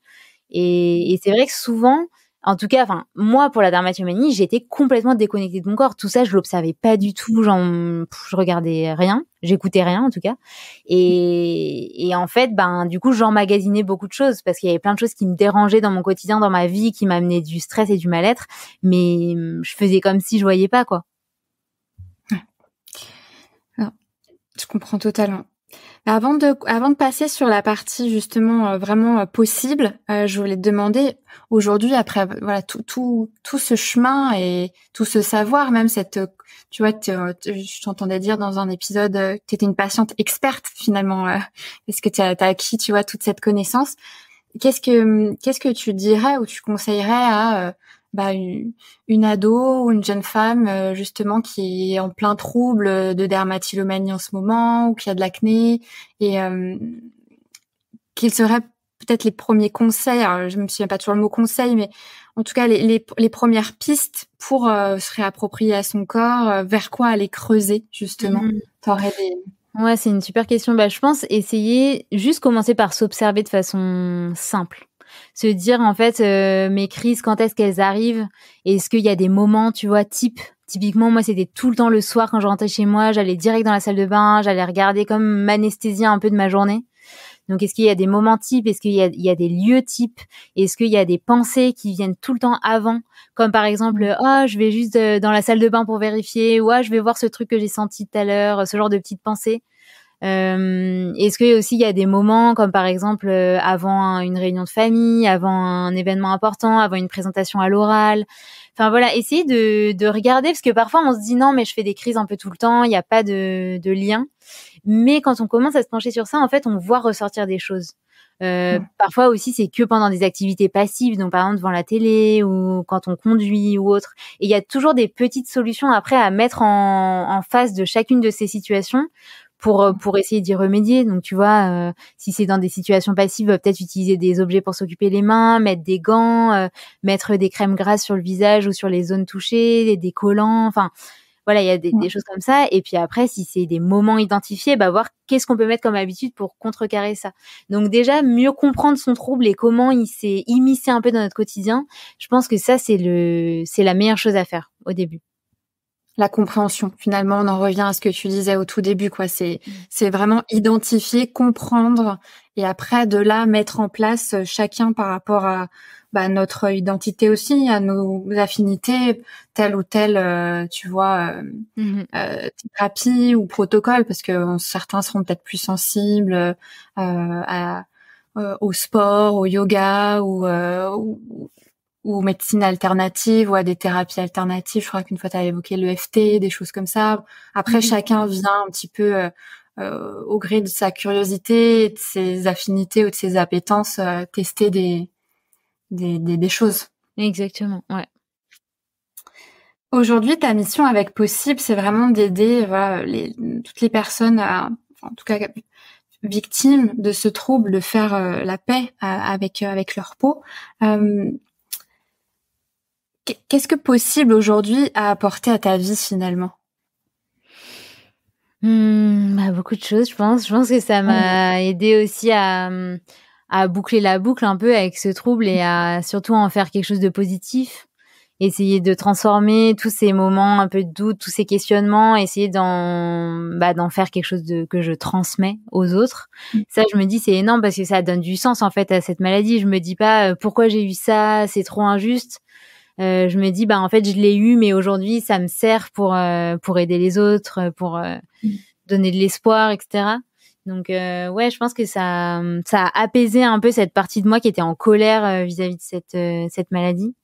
Et, et c'est vrai que souvent, en tout cas, enfin, moi, pour la dermatomanie, j'étais complètement déconnectée de mon corps. Tout ça, je l'observais pas du tout. Genre, je regardais rien. J'écoutais rien, en tout cas. Et, en fait, ben, du coup, j'emmagasinais beaucoup de choses parce qu'il y avait plein de choses qui me dérangeaient dans mon quotidien, dans ma vie, qui m'amenaient du stress et du mal-être. Mais je faisais comme si je voyais pas, quoi. je comprends totalement. Avant de, avant de passer sur la partie justement euh, vraiment euh, possible, euh, je voulais te demander aujourd'hui, après voilà tout, tout, tout ce chemin et tout ce savoir, même cette, tu vois, je t'entendais dire dans un épisode que tu étais une patiente experte finalement, est-ce que tu as, acquis, tu vois, toute cette connaissance. Qu'est-ce que, qu'est-ce que tu dirais ou tu conseillerais à bah, une, ado ou une jeune femme euh, justement qui est en plein trouble de dermatillomanie en ce moment ou qui a de l'acné et euh, seraient peut-être les premiers conseils, alors, je me souviens pas toujours le mot conseil, mais en tout cas les, les, premières pistes pour euh, se réapproprier à son corps, euh, vers quoi aller creuser justement. Mmh. Ouais, c'est une super question. Bah, je pense essayer juste commencer par s'observer de façon simple se dire en fait euh, mes crises quand est-ce qu'elles arrivent est-ce qu'il y a des moments tu vois type typiquement moi c'était tout le temps le soir quand je rentrais chez moi j'allais direct dans la salle de bain j'allais regarder comme m'anesthésier un peu de ma journée donc, est-ce qu'il y a des moments types Est-ce qu'il y, a des lieux types Est-ce qu'il y a des pensées qui viennent tout le temps avant Comme par exemple, oh, je vais juste euh, dans la salle de bain pour vérifier, ou ah, je vais voir ce truc que j'ai senti tout à l'heure, ce genre de petites pensées. Euh, Est-ce que aussi il y a des moments comme par exemple euh, avant une réunion de famille, avant un événement important, avant une présentation à l'oral Enfin voilà, essayez de, de, regarder parce que parfois on se dit non mais je fais des crises un peu tout le temps, il n'y a pas de, de, lien. Mais quand on commence à se pencher sur ça, en fait, on voit ressortir des choses. Euh, Parfois aussi, c'est que pendant des activités passives, donc par exemple devant la télé ou quand on conduit ou autre. Et il y a toujours des petites solutions après à mettre en, en face de chacune de ces situations pour euh, pour essayer d'y remédier. Donc tu vois, euh, si c'est dans des situations passives, euh, peut-être utiliser des objets pour s'occuper les mains, mettre des gants, mettre des crèmes grasses sur le visage ou sur les zones touchées, des, collants, enfin voilà, il y a des, choses comme ça. Et puis après, si c'est des moments identifiés, bah voir qu'est-ce qu'on peut mettre comme habitude pour contrecarrer ça. Donc déjà, mieux comprendre son trouble et comment il s'est immiscé un peu dans notre quotidien, je pense que ça c'est le c'est la meilleure chose à faire au début la compréhension. Finalement, on en revient à ce que tu disais au tout début, quoi. C'est, c'est vraiment identifier, comprendre, et après de là mettre en place euh, chacun par rapport à bah, notre identité aussi, à nos affinités, telle ou telle, euh, tu vois, euh, mmh euh, thérapie ou protocole, parce que certains seront peut-être plus sensibles à au sport, au yoga ou, ou, ou médecine alternative ou à des thérapies alternatives. Je crois qu'une fois tu as évoqué l'EFT, des choses comme ça. Après, mhm. chacun vient un petit peu euh, euh, au gré de sa curiosité, de ses affinités ou de ses appétences, euh, tester des des, des, choses. Exactement, ouais. Aujourd'hui, ta mission avec Possible, c'est vraiment d'aider voilà, les, toutes les personnes, en tout cas victimes de ce trouble, de faire la paix avec avec leur peau. Qu'est-ce que possible aujourd'hui a apporté à ta vie finalement hmm, bah, Beaucoup de choses, je pense. Je pense que ça m'a aidé aussi à, boucler la boucle un peu avec ce trouble et à surtout en faire quelque chose de positif. Essayer de transformer tous ces moments un peu de doute, tous ces questionnements, essayer d'en bah, faire quelque chose que je transmets aux autres. Mm. Ça, je me dis, c'est énorme parce que ça donne du sens en fait à cette maladie. Je me dis pas euh, pourquoi j'ai eu ça, c'est trop injuste euh, je me dis bah en fait je l'ai eu mais aujourd'hui ça me sert pour euh, pour aider les autres pour euh, mmh. donner de l'espoir etc donc euh, ouais, je pense que ça ça a apaisé un peu cette partie de moi qui était en colère euh, vis-à-vis de cette euh, cette maladie.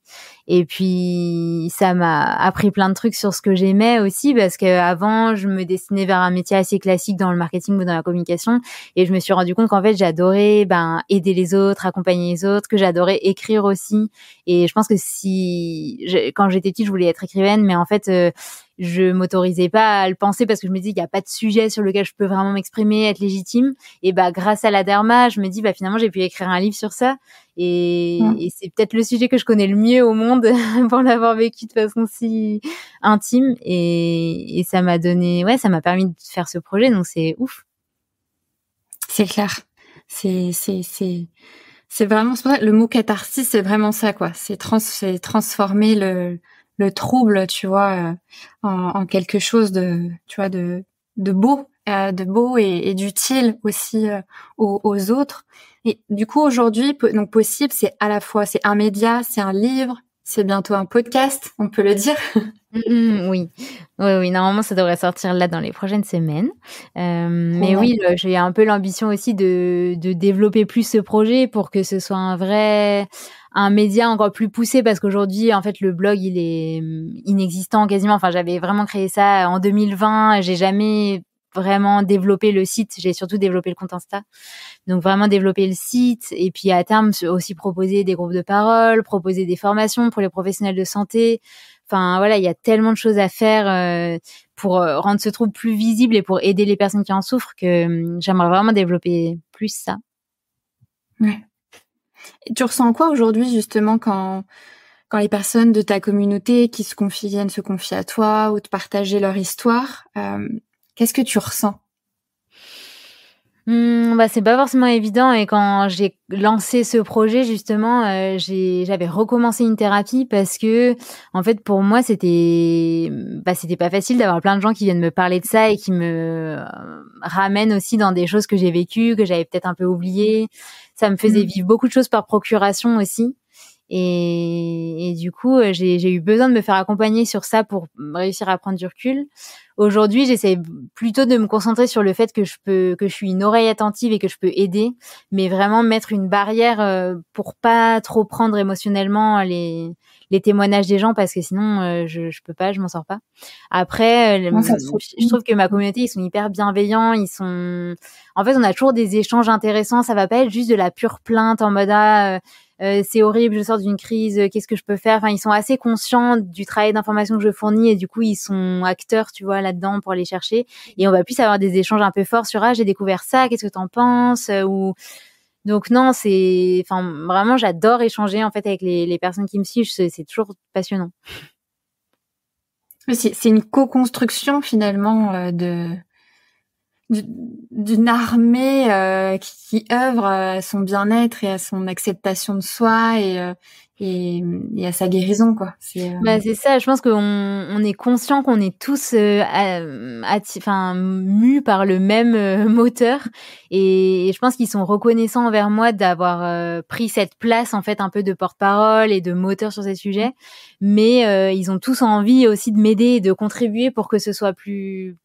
Et puis ça m'a appris plein de trucs sur ce que j'aimais aussi parce que avant je me destinais vers un métier assez classique dans le marketing ou dans la communication et je me suis rendu compte qu'en fait j'adorais ben aider les autres, accompagner les autres, que j'adorais écrire aussi et je pense que si quand j'étais petite je voulais être écrivaine mais en fait euh, je m'autorisais pas à le penser parce que je me disais qu'il n'y a pas de sujet sur lequel je peux vraiment m'exprimer, être légitime. Et bah grâce à la derma, je me dis bah finalement j'ai pu écrire un livre sur ça et, c'est peut-être le sujet que je connais le mieux au monde pour l'avoir vécu de façon si intime et, ça m'a donné ouais ça m'a permis de faire ce projet donc c'est ouf. C'est clair. C'est c'est c'est c'est vraiment le mot catharsis c'est vraiment ça quoi. C'est trans c'est transformer le le trouble, tu vois, euh, en, quelque chose de, tu vois, de, de beau, euh, de beau et, d'utile aussi euh, aux, autres. Et du coup, aujourd'hui, donc possible, c'est à la fois, c'est un média, c'est un livre, c'est bientôt un podcast, on peut le dire. oui. oui, normalement ça devrait sortir là dans les prochaines semaines. mais oui, j'ai un peu l'ambition aussi de, de développer plus ce projet pour que ce soit un vrai, un média encore plus poussé parce qu'aujourd'hui en fait le blog il est hum, inexistant quasiment enfin j'avais vraiment créé ça en 2020 j'ai jamais vraiment développé le site j'ai surtout développé le compte Insta donc vraiment développer le site et puis à terme aussi proposer des groupes de parole proposer des formations pour les professionnels de santé enfin voilà il y a tellement de choses à faire euh, pour euh, rendre ce trouble plus visible et pour aider les personnes qui en souffrent que hum, j'aimerais vraiment développer plus ça ouais tu ressens quoi aujourd'hui justement quand quand les personnes de ta communauté qui se confient viennent se confier à toi ou te partager leur histoire euh, Qu'est-ce que tu ressens mmh, bah, c'est pas forcément évident et quand j'ai lancé ce projet justement, euh, j'avais recommencé une thérapie parce que en fait pour moi c'était bah, c'était pas facile d'avoir plein de gens qui viennent me parler de ça et qui me euh, ramènent aussi dans des choses que j'ai vécues que j'avais peut-être un peu oubliées ça me faisait mm. vivre beaucoup de choses par procuration aussi. Et, du coup, euh, j'ai eu besoin de me faire accompagner sur ça pour réussir à prendre du recul. Aujourd'hui, j'essaie plutôt de me concentrer sur le fait que je peux, que je suis une oreille attentive et que je peux aider, mais vraiment mettre une barrière euh, pour pas trop prendre émotionnellement les les témoignages des gens parce que sinon euh, je je peux pas, je m'en sors pas. Après, euh, je, trouve que ma communauté ils sont hyper bienveillants, ils sont. En fait, on a toujours des échanges intéressants. Ça va pas être juste de la pure plainte en mode ah, euh, c'est horrible, je sors d'une crise, qu'est-ce que je peux faire Enfin, ils sont assez conscients du travail d'information que je fournis et du coup, ils sont acteurs, tu vois, là-dedans pour aller chercher. Et on va plus avoir des échanges un peu forts sur ah, j'ai découvert ça, qu'est-ce que tu en penses ou donc non, c'est, enfin vraiment, j'adore échanger en fait avec les, personnes qui me suivent. C'est toujours passionnant. C'est une co-construction finalement euh, de d'une armée euh, qui, œuvre à son bien-être et à son acceptation de soi et, euh, et, y a sa guérison quoi. C'est euh, bah, c'est ça, je pense qu'on est conscient qu'on est tous euh, enfin par le même euh, moteur et, je pense qu'ils sont reconnaissants envers moi d'avoir pris cette place en fait un peu de porte-parole et de moteur sur ces sujets, mais ils ont tous envie aussi de m'aider et de contribuer pour que ce soit plus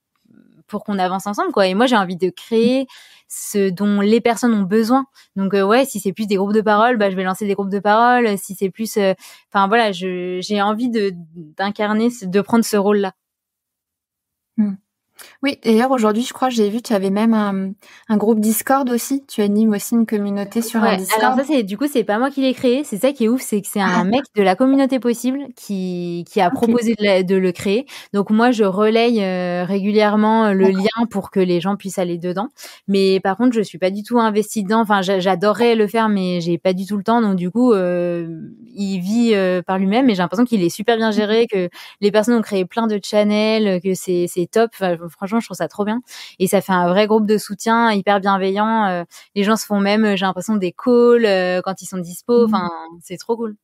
pour qu'on avance ensemble quoi. Et moi j'ai envie de créer ce dont les personnes ont besoin. Donc euh, ouais, si c'est plus des groupes de parole, bah je vais lancer des groupes de parole. Si c'est plus, euh, enfin voilà, j'ai envie de d'incarner, de prendre ce rôle là. Hmm. Oui, d'ailleurs aujourd'hui, je crois, j'ai vu, tu avais même un, groupe Discord aussi. Tu animes aussi une communauté sur un Discord. c'est du coup, c'est pas moi qui l'ai créé. C'est ça qui est ouf, c'est que c'est un ah. mec de la communauté possible qui qui a proposé de, le créer. Donc moi, je relaye euh, régulièrement euh, le lien pour que les gens puissent aller dedans. Mais par contre, je suis pas du tout investie dedans. Enfin, j'adorerais le faire, mais j'ai pas du tout le temps. Donc du coup, euh, il vit par lui-même. Et j'ai l'impression qu'il est super bien géré, que les personnes ont créé plein de channels, que c'est c'est top. Enfin, euh, franchement, je trouve ça trop bien. Et ça fait un vrai groupe de soutien hyper bienveillant. Euh, les gens se font même, euh, j'ai l'impression, des calls quand ils sont dispo. Mmh. Enfin, c'est trop cool.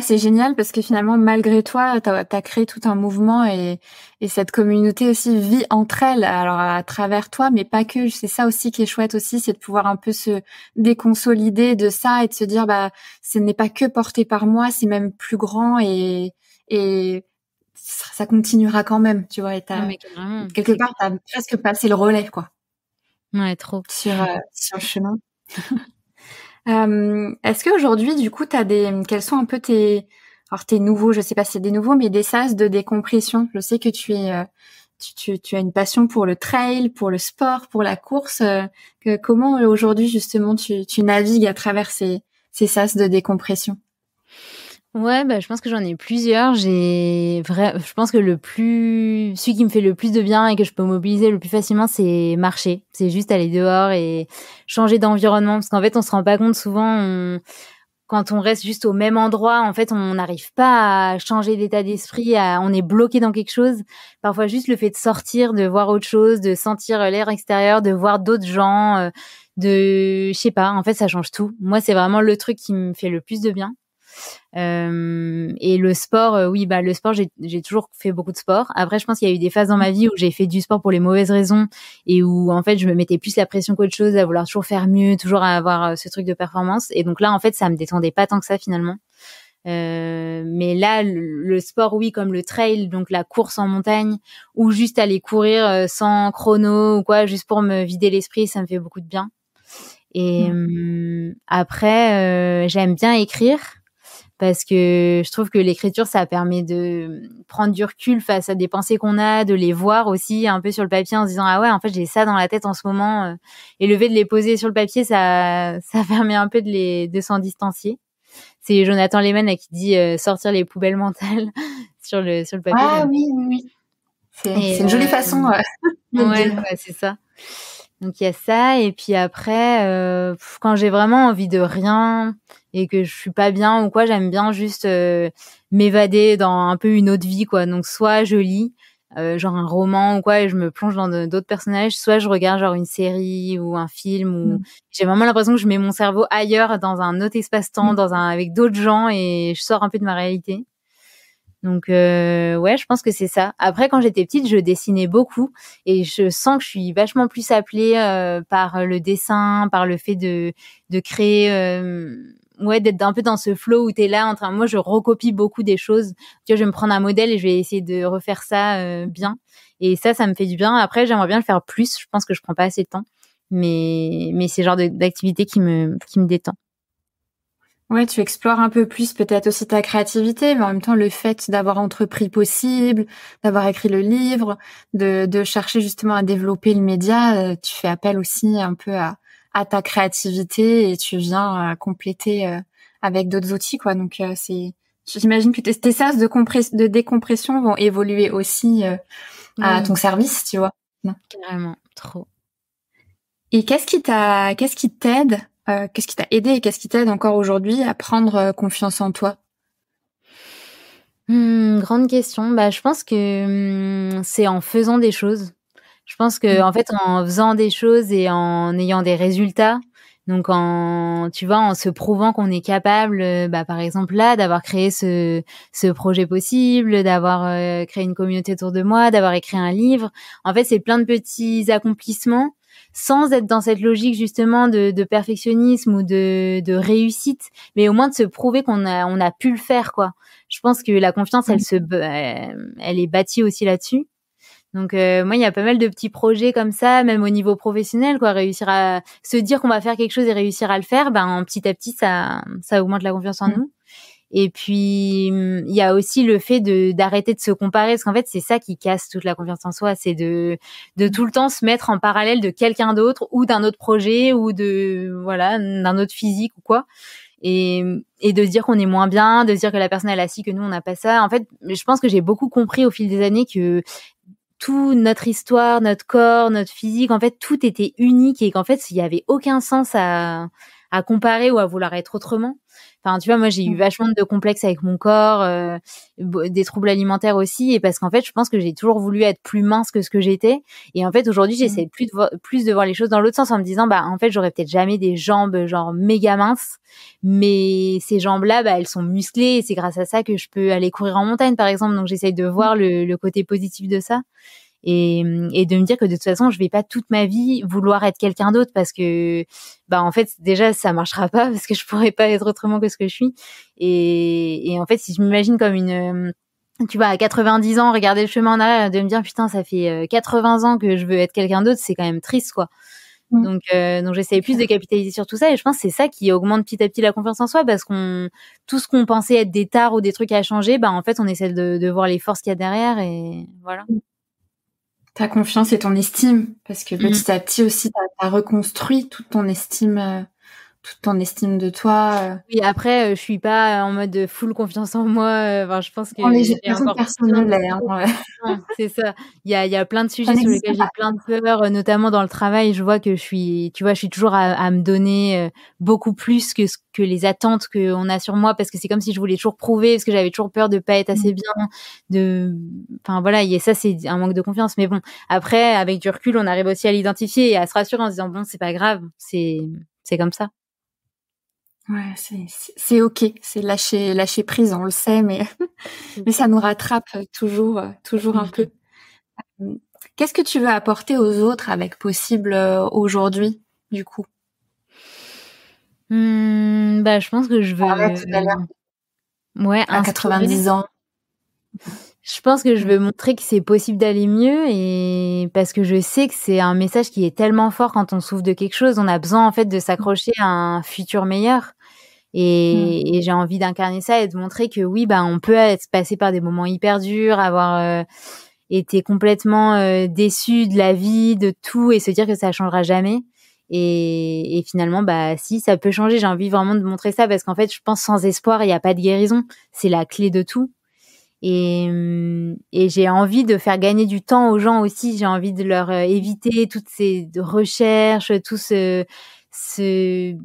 c'est génial parce que finalement, malgré toi, tu as, créé tout un mouvement et, et, cette communauté aussi vit entre elles, alors à travers toi, mais pas que. C'est ça aussi qui est chouette aussi, c'est de pouvoir un peu se déconsolider de ça et de se dire, bah, ce n'est pas que porté par moi, c'est même plus grand et, et ça continuera quand même, tu vois. Et quelque part, t'as presque passé le relais, quoi. Ouais, trop. Sur, euh, le chemin. Euh, est-ce qu'aujourd'hui, du coup, t'as des, quels sont un peu tes, alors tes nouveaux, je sais pas si c'est des nouveaux, mais des sas de décompression. Je sais que tu es, euh, tu, tu, as une passion pour le trail, pour le sport, pour la course. que, comment aujourd'hui, justement, tu, navigues à travers ces, ces sas de décompression? Ouais, bah, je pense que j'en ai plusieurs. J'ai vrai, je pense que le plus, celui qui me fait le plus de bien et que je peux mobiliser le plus facilement, c'est marcher. C'est juste aller dehors et changer d'environnement. Parce qu'en fait, on se rend pas compte souvent, on... quand on reste juste au même endroit, en fait, on n'arrive pas à changer d'état d'esprit, à... on est bloqué dans quelque chose. Parfois, juste le fait de sortir, de voir autre chose, de sentir l'air extérieur, de voir d'autres gens, euh, de, je sais pas, en fait, ça change tout. Moi, c'est vraiment le truc qui me fait le plus de bien. Euh, et le sport, euh, oui, bah le sport, j'ai toujours fait beaucoup de sport. Après, je pense qu'il y a eu des phases dans ma vie où j'ai fait du sport pour les mauvaises raisons et où en fait, je me mettais plus la pression qu'autre chose, à vouloir toujours faire mieux, toujours à avoir euh, ce truc de performance. Et donc là, en fait, ça me détendait pas tant que ça finalement. Euh, mais là, le, sport, oui, comme le trail, donc la course en montagne, ou juste aller courir sans chrono ou quoi, juste pour me vider l'esprit, ça me fait beaucoup de bien. Et après, j'aime bien écrire parce que je trouve que l'écriture, ça permet de hum, prendre du recul face à des pensées qu'on a, de les voir aussi un peu sur le papier en se disant ah ouais, en fait j'ai ça dans la tête en ce moment. Euh. Et le fait de les poser sur le papier, ça, ça permet un peu de les de s'en distancier. C'est Jonathan Lehmann qui dit euh, sortir les poubelles mentales sur le papier. Ah oui oui oui. C'est une jolie euh, façon. c'est ça. Donc il y a ça et puis après euh, quand j'ai vraiment envie de rien et que je suis pas bien ou quoi, j'aime bien juste euh, m'évader dans un peu une autre vie quoi. Donc soit je lis euh, genre un roman ou quoi et je me plonge dans d'autres personnages, soit je regarde genre une série ou un film ou mmh. j'ai vraiment l'impression que je mets mon cerveau ailleurs dans un autre espace-temps, mmh. dans un avec d'autres gens et je sors un peu de ma réalité. Donc euh, ouais, je pense que c'est ça. Après, quand j'étais petite, je dessinais beaucoup et je sens que je suis vachement plus appelée euh, par le dessin, par le fait de, de créer... Euh, ouais, d'être un peu dans ce flow où tu là en train. Moi, je recopie beaucoup des choses. Tu vois, je vais me prendre un modèle et je vais essayer de refaire ça euh, bien. Et ça, ça me fait du bien. Après, j'aimerais bien le faire plus. Je pense que je prends pas assez de temps. Mais, mais c'est le genre d'activité qui me, qui me détend. Ouais, tu explores un peu plus peut-être aussi ta créativité, mais en même temps le fait d'avoir entrepris possible, d'avoir écrit le livre, de, chercher justement à développer le média, euh, tu fais appel aussi un peu à, ta créativité et tu viens euh, compléter euh, avec d'autres outils, quoi. Donc c'est, j'imagine que tes sas de, décompression vont évoluer aussi à ton service, tu vois. Non. Carrément, trop. Et qu'est-ce qui t'a, qu'est-ce qui t'aide euh, qu'est-ce qui t'a aidé et qu'est-ce qui t'aide encore aujourd'hui à prendre euh, confiance en toi mmh, Grande question. Bah, je pense que mmh, c'est en faisant des choses. Je pense que mmh. en fait, en faisant des choses et en ayant des résultats, donc en tu vois, en se prouvant qu'on est capable, euh, bah, par exemple là, d'avoir créé ce, ce projet possible, d'avoir créé une communauté autour de moi, d'avoir écrit un livre. En fait, c'est plein de petits accomplissements sans être dans cette logique justement de, perfectionnisme ou de, réussite, mais au moins de se prouver qu'on a, on a pu le faire, quoi. Je pense que la confiance, elle mm. se, euh, elle est bâtie aussi là-dessus. Donc euh, moi, il y a pas mal de petits projets comme ça, même au niveau professionnel, quoi. Réussir à se dire qu'on va faire quelque chose et réussir à le faire, ben petit à petit, ça, ça augmente la confiance en mm. nous. Et puis, mmh, il y a aussi le fait de d'arrêter de se comparer, parce qu'en fait, c'est ça qui casse toute la confiance en soi, c'est de de mmh. tout le temps se mettre en parallèle de quelqu'un d'autre ou d'un autre projet ou de voilà d'un autre physique ou quoi. Et, mmh, et de dire qu'on est moins bien, de dire que la personne elle a si que nous on n'a pas ça. En fait, je pense que j'ai beaucoup compris au fil des années que tout notre histoire, notre corps, notre physique, en fait, tout était unique et qu'en fait, il n'y avait aucun sens à, à comparer ou à vouloir être autrement. Enfin, tu vois, moi, j'ai eu mmh. vachement de complexes avec mon corps, euh, des troubles alimentaires aussi, et parce qu'en fait, je pense que j'ai toujours voulu être plus mince que ce que j'étais. Et en fait, aujourd'hui, mmh. j'essaie plus de, voir, plus de voir les choses dans l'autre sens en me disant, bah, en fait, j'aurais peut-être jamais des jambes genre méga minces, mais ces jambes-là, bah, elles sont musclées, et c'est grâce à ça que je peux aller courir en montagne, par exemple. Donc, j'essaie de voir mmh. le côté positif de ça et, et de me dire que de toute façon, je vais pas toute ma vie vouloir être quelqu'un d'autre parce que, bah, en fait, déjà, ça marchera pas parce que je pourrais pas être autrement que ce que je suis. Et, et en fait, si je m'imagine comme une, euh, tu vois, à 90 ans, regarder le chemin en arrière, de me dire, putain, ça fait 80 euh, ans que je veux être quelqu'un d'autre, c'est quand même triste, quoi. Mm. Donc, euh, donc j'essayais plus de capitaliser sur tout ça et je pense que c'est ça qui augmente petit à petit la confiance en soi parce qu'on tout ce qu'on pensait être des tares ou des trucs à changer, bah en fait on essaie de, de voir les forces qu'il y a derrière et voilà. Mm ta confiance et ton estime, parce que mm. petit à petit aussi, t'as reconstruit toute ton estime euh, toute ton estime de toi. Euh. Oui, après, euh, je suis pas en mode full confiance en moi. Euh, enfin, je pense que. Hein, c'est ça. Il y a, y a plein de sujets sur lesquels j'ai plein de peurs, notamment dans le travail. Je vois que je suis, tu vois, je suis toujours à, me donner beaucoup plus que ce que les attentes qu'on a sur moi parce que c'est comme si je voulais toujours prouver parce que j'avais toujours peur de pas être mm. assez bien de enfin voilà et ça c'est un manque de confiance mais bon après avec du recul on arrive aussi à l'identifier et à se rassurer en se disant bon c'est pas grave c'est c'est comme ça Ouais, c'est ok, c'est lâcher lâcher prise, on le sait, mais mm. mais ça nous rattrape euh, toujours euh, toujours un mm. peu. Euh, qu'est-ce que tu veux apporter aux autres avec possible aujourd'hui, du coup hmm, Bah, je pense que je veux. ouais, tout à à 90 ans. Je pense que je mm. veux montrer que c'est possible d'aller mieux et parce que je sais que c'est un message qui est tellement fort quand on souffre de quelque chose, on a besoin en fait de s'accrocher à un futur meilleur. Et, mm. j'ai envie d'incarner ça et de montrer que oui, bah on peut être passé par des moments hyper durs, avoir euh, été complètement euh, déçu de la vie, de tout et se dire que ça changera jamais. Et, et, finalement, bah si, ça peut changer. J'ai envie vraiment de montrer ça parce qu'en fait, je pense sans espoir, il n'y a pas de guérison. C'est la clé de tout. Et, hum, et j'ai envie de faire gagner du temps aux gens aussi. J'ai envie de leur euh, éviter toutes ces recherches, tout ce, ce,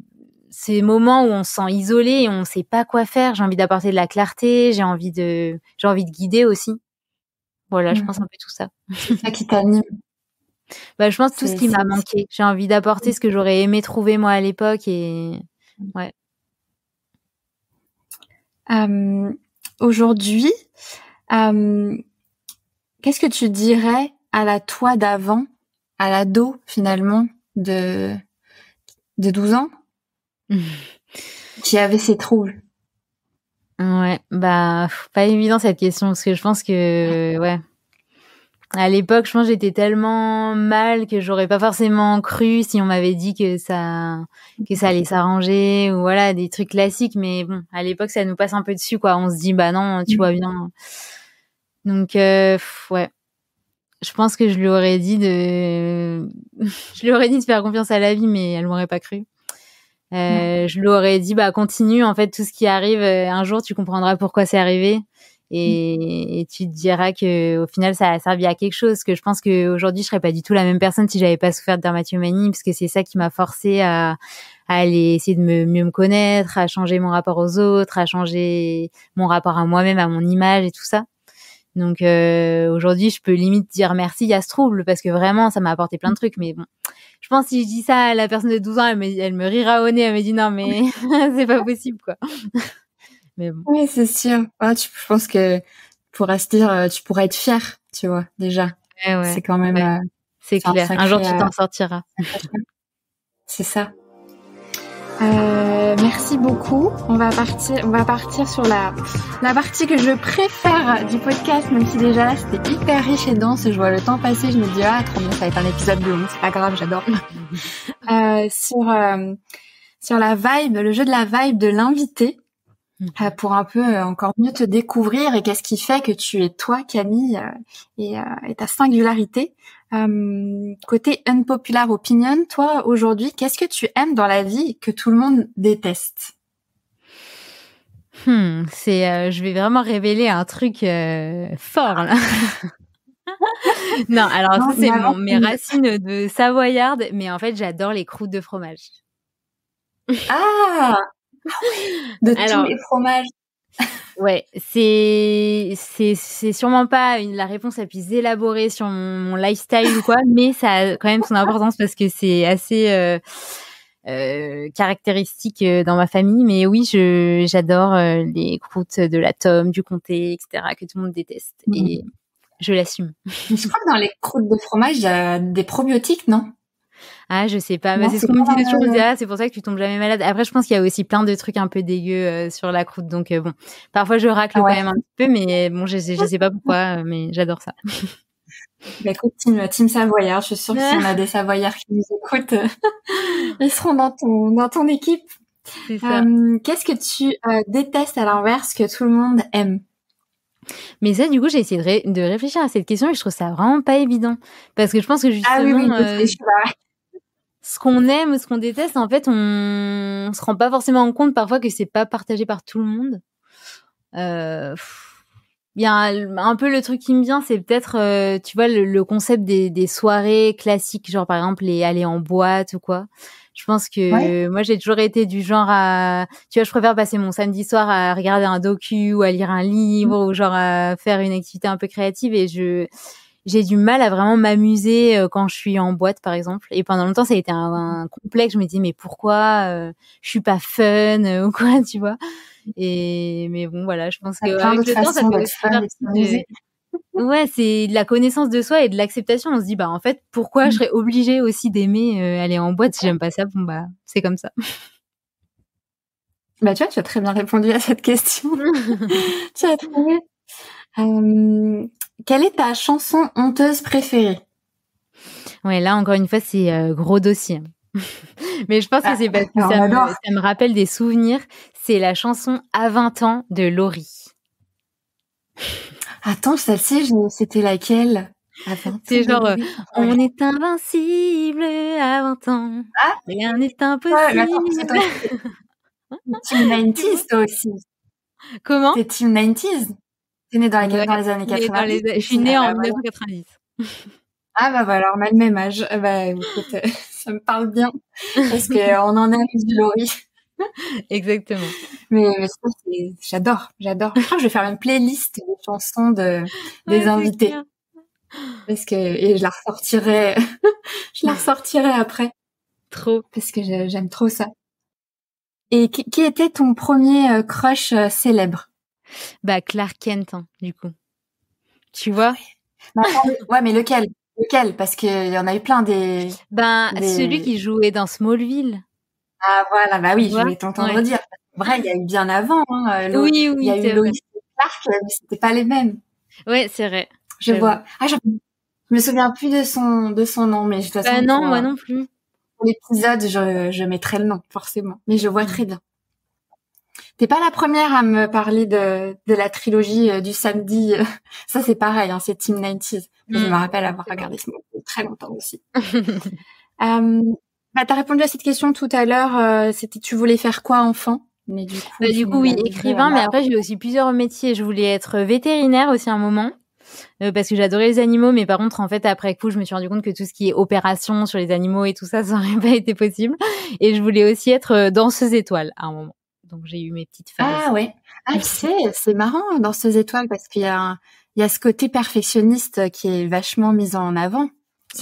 ces moments où on se sent isolé et on ne sait pas quoi faire. J'ai envie d'apporter de la clarté. J'ai envie de, j'ai envie de guider aussi. Voilà, je mmh. pense un peu tout ça. C'est ça qui t'anime. Bah, je pense tout ce qui m'a manqué. J'ai envie d'apporter ce que j'aurais aimé trouver moi à l'époque et mmh. ouais. Aujourd'hui, euh, qu'est-ce que tu dirais à la toi d'avant, à l'ado finalement de de 12 ans qui avait ses troubles Ouais, bah pas évident cette question parce que je pense que ouais, à l'époque, je pense j'étais tellement mal que j'aurais pas forcément cru si on m'avait dit que ça que ça allait s'arranger ou voilà des trucs classiques. Mais bon, à l'époque, ça nous passe un peu dessus quoi. On se dit bah non, tu mm. vois bien. Donc euh, ouais, je pense que je lui aurais dit de je lui aurais dit de faire confiance à la vie, mais elle m'aurait pas cru. Euh, mm. je lui aurais dit bah continue en fait tout ce qui arrive. Euh, un jour, tu comprendras pourquoi c'est arrivé Mmh. Et, tu te diras que au final ça a servi à quelque chose que je pense qu'aujourd'hui je serais pas du tout la même personne si j'avais pas souffert de dermatomanie parce que c'est ça qui m'a forcé à, aller essayer de mieux me connaître à changer mon rapport aux autres à changer mon rapport à moi-même à mon image et tout ça donc euh, aujourd'hui je peux limite dire merci à ce trouble parce que vraiment ça m'a apporté plein de mmh. trucs mais bon je pense si je dis ça à la personne de 12 ans elle me, elle me rira au nez elle me dit non mais c'est pas possible quoi mais bon. Oui, c'est sûr. tu, je pense que pour se dire, euh, tu pourras être fier, tu vois, déjà. Eh ouais, c'est quand même. Euh, c'est clair. Un, jour, tu t'en euh, sortiras. c'est ça. Euh, merci beaucoup. On va partir, on va partir sur la, la partie que je préfère du podcast, même si déjà là c'était hyper riche et dense. je vois le temps passer, je me dis ah trop bien, ça va être un épisode de long, c'est pas grave, j'adore. euh, sur sur la vibe, le jeu de la vibe de l'invité. Euh, mhm. pour un peu euh, encore mieux te découvrir et qu'est-ce qui fait que tu es toi, Camille, euh, et, ta singularité. côté unpopular opinion, toi, aujourd'hui, qu'est-ce que tu aimes dans la vie que tout le monde déteste hmm, C'est, je vais vraiment révéler un truc fort non, alors ça, c'est mes racines de savoyarde, mais en fait, j'adore les croûtes de fromage. ah, de Alors, tous les fromages. ouais, c'est c'est c'est sûrement pas une, la réponse la plus élaborée sur mon, lifestyle ou quoi, mais ça a quand même son importance parce que c'est assez euh, euh, caractéristique euh, dans ma famille. Mais oui, j'adore les croûtes de la tome, du comté, etc. que tout le monde déteste. Mmh. Et je l'assume. Je crois que dans les croûtes de fromage, il y a des probiotiques, non ah, je sais pas. Bah, c'est ce qu'on dit c'est pour ça que tu tombes jamais malade. Après, je pense qu'il y a aussi plein de trucs un peu dégueux euh, sur la croûte. Donc, euh, bon, parfois, je racle quand même un petit peu, mais bon, je, je sais pas pourquoi, euh, mais j'adore ça. Bah écoute, team, Savoyard, je suis sûre que si on a des Savoyards qui nous écoutent, ils seront dans ton, dans ton équipe. Qu'est-ce que tu détestes à l'inverse que tout le monde aime mais ça, du coup, j'ai essayé de, réfléchir à cette question et je trouve ça vraiment pas évident. Parce que je pense que justement. Ah oui, oui, ce qu'on aime ou ce qu'on déteste, en fait, on... ne se rend pas forcément compte parfois que c'est pas partagé par tout le monde. Euh... y un, peu le truc qui me vient, c'est peut-être, euh, tu vois, le, concept des, soirées classiques, genre par exemple les aller en boîte ou quoi. Je pense que moi j'ai toujours été du genre à, tu vois, je préfère passer mon samedi soir à regarder un docu ou à lire un livre mmh. ou genre à faire une activité un peu créative et je j'ai du mal à vraiment m'amuser euh, quand je suis en boîte, par exemple. Et pendant longtemps, ça a été un, complexe. Je me disais, mais pourquoi je euh, je suis pas fun euh, ou quoi, tu vois Et mais bon, voilà, je pense que avec le temps, ça peut Ouais, c'est de la connaissance de soi et de l'acceptation. On se dit, bah en fait, pourquoi je mmh. serais obligée aussi d'aimer aller en boîte si j'aime pas ça Bon bah, c'est comme ça. Bah, tu vois, tu as très bien répondu à cette question. tu as Euh, quelle est ta chanson honteuse préférée Ouais, là encore une fois, c'est euh, gros dossier. Mais je pense que ah, c'est parce que ça me, ça me, rappelle des souvenirs. C'est la chanson À 20 ans de Laurie. Attends, celle-ci, c'était laquelle c'est genre, euh, on est invincible à 20 ans. Ah, rien n'est impossible. team 90 toi aussi. Comment C'est Team 90s T'es née dans, les, années je suis née en 1990. Ah bah voilà, on a le même âge. Eh bah écoute, euh, ça me parle bien parce qu'on en a une Laurie. Exactement. Mais, mais j'adore, j'adore. Je vais faire une playlist de chansons de des invités parce que et je la ressortirai, je la ressortirai après. Trop. Parce que j'aime trop ça. Et qui était ton premier euh, crush euh, célèbre bah, Clark Kent, hein, du coup. Tu vois ouais. mais lequel Lequel Parce qu'il y en a eu plein des. Ben, celui qui jouait dans Smallville. Ah, voilà, bah oui, je vais t'entendre dire. Vrai, il y a eu bien avant. Hein, euh, oui, oui. Il y a eu Clark, euh, mais c'était pas les mêmes. Ouais, c'est vrai. Je vois. Ah, je... me souviens plus de son, de son nom, mais je dois bah, non, moi euh, non plus. Pour l'épisode, je, je mettrai le nom, forcément. Mais je vois mm. très bien. T'es pas la première à me parler de, de la trilogie euh, du samedi. Euh. Ça, c'est pareil, hein, c'est Team 90s. je mm. me rappelle avoir regardé ce mot très longtemps aussi. euh, bah, t'as répondu à cette question tout à l'heure. Euh, c'était tu voulais faire quoi enfant mais du coup, bah, oui, écrivain, mais après j'ai aussi plusieurs métiers. Je voulais être vétérinaire aussi un moment. parce que j'adorais les animaux, mais par contre, en fait, après coup, je me suis rendu compte que tout ce qui est opération sur les animaux et tout ça, ça n'aurait pas été possible. Et je voulais aussi être danseuse étoile à un moment. Donc j'ai eu mes petites ah phases. Ah ouais. c'est marrant dans ces étoiles parce qu'il y a ce côté perfectionniste euh, qui est vachement mis en avant.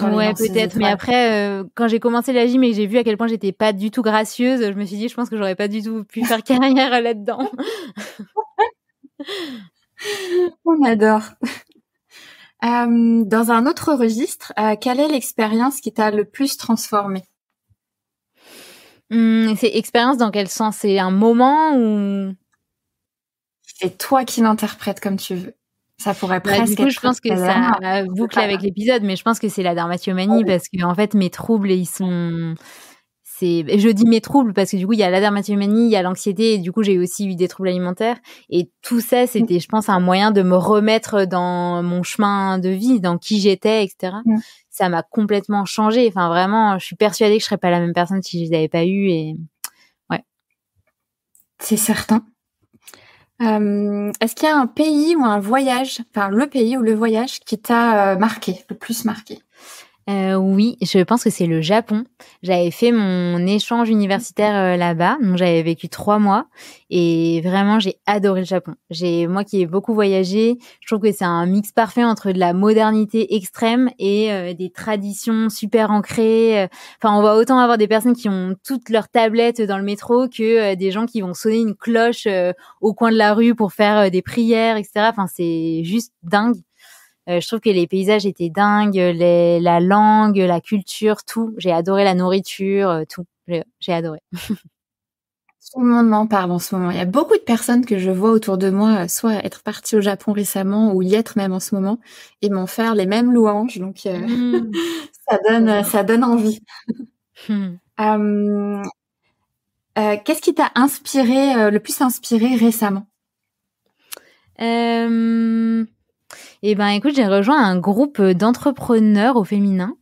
Ouais, peut-être. Mais après, euh, quand j'ai commencé la gym et j'ai vu à quel point j'étais pas du tout gracieuse, je me suis dit, je pense que j'aurais pas du tout pu faire carrière là-dedans. On adore. Euh, dans un autre registre, quelle est l'expérience qui t'a le plus transformée Hum, c'est expérience dans quel sens C'est un moment ou C'est toi qui l'interprètes comme tu veux. Ça pourrait bah, presque. du je pense que ça boucle avec l'épisode, mais je pense que c'est la dermatomanie oh parce que en fait, mes troubles, ils sont. C'est, je dis mes troubles parce que du coup, il y a la dermatomanie, il y a l'anxiété, et du coup, j'ai aussi eu des troubles alimentaires. Et tout ça, mm. c'était, je pense, un moyen de me remettre dans mon chemin de vie, dans qui j'étais, etc ça m'a complètement changé. Enfin, vraiment, je suis persuadée que je serais pas la même personne si je les avais pas eues. Et ouais. C'est certain. Euh, est-ce qu'il y a un pays ou un voyage, enfin le pays ou le voyage qui t'a euh, marqué, le plus marqué euh, oui, je pense que c'est le Japon. J'avais fait mon échange universitaire euh, là-bas, donc j'avais vécu trois mois et vraiment j'ai adoré le Japon. J'ai moi qui ai beaucoup voyagé, je trouve que c'est un mix parfait entre de la modernité extrême et euh, des traditions super ancrées. Enfin, on va autant avoir des personnes qui ont toutes leurs tablettes dans le métro que des gens qui vont sonner une cloche au coin de la rue pour faire des prières, etc. Enfin, c'est juste dingue. Euh, je trouve que les paysages étaient dingues, la langue, la culture, tout. J'ai adoré la nourriture, euh, tout. J'ai adoré. Tout le monde m'en parle en ce moment. Il y a beaucoup de personnes que je vois autour de moi, euh, soit être partie au Japon récemment ou y être même en ce moment, et m'en faire les mêmes louanges. Donc mmh. ça donne, ça donne envie. Mmh. Qu'est-ce qui t'a inspiré le plus inspiré récemment eh ben, écoute, j'ai rejoint un groupe d'entrepreneurs au féminin.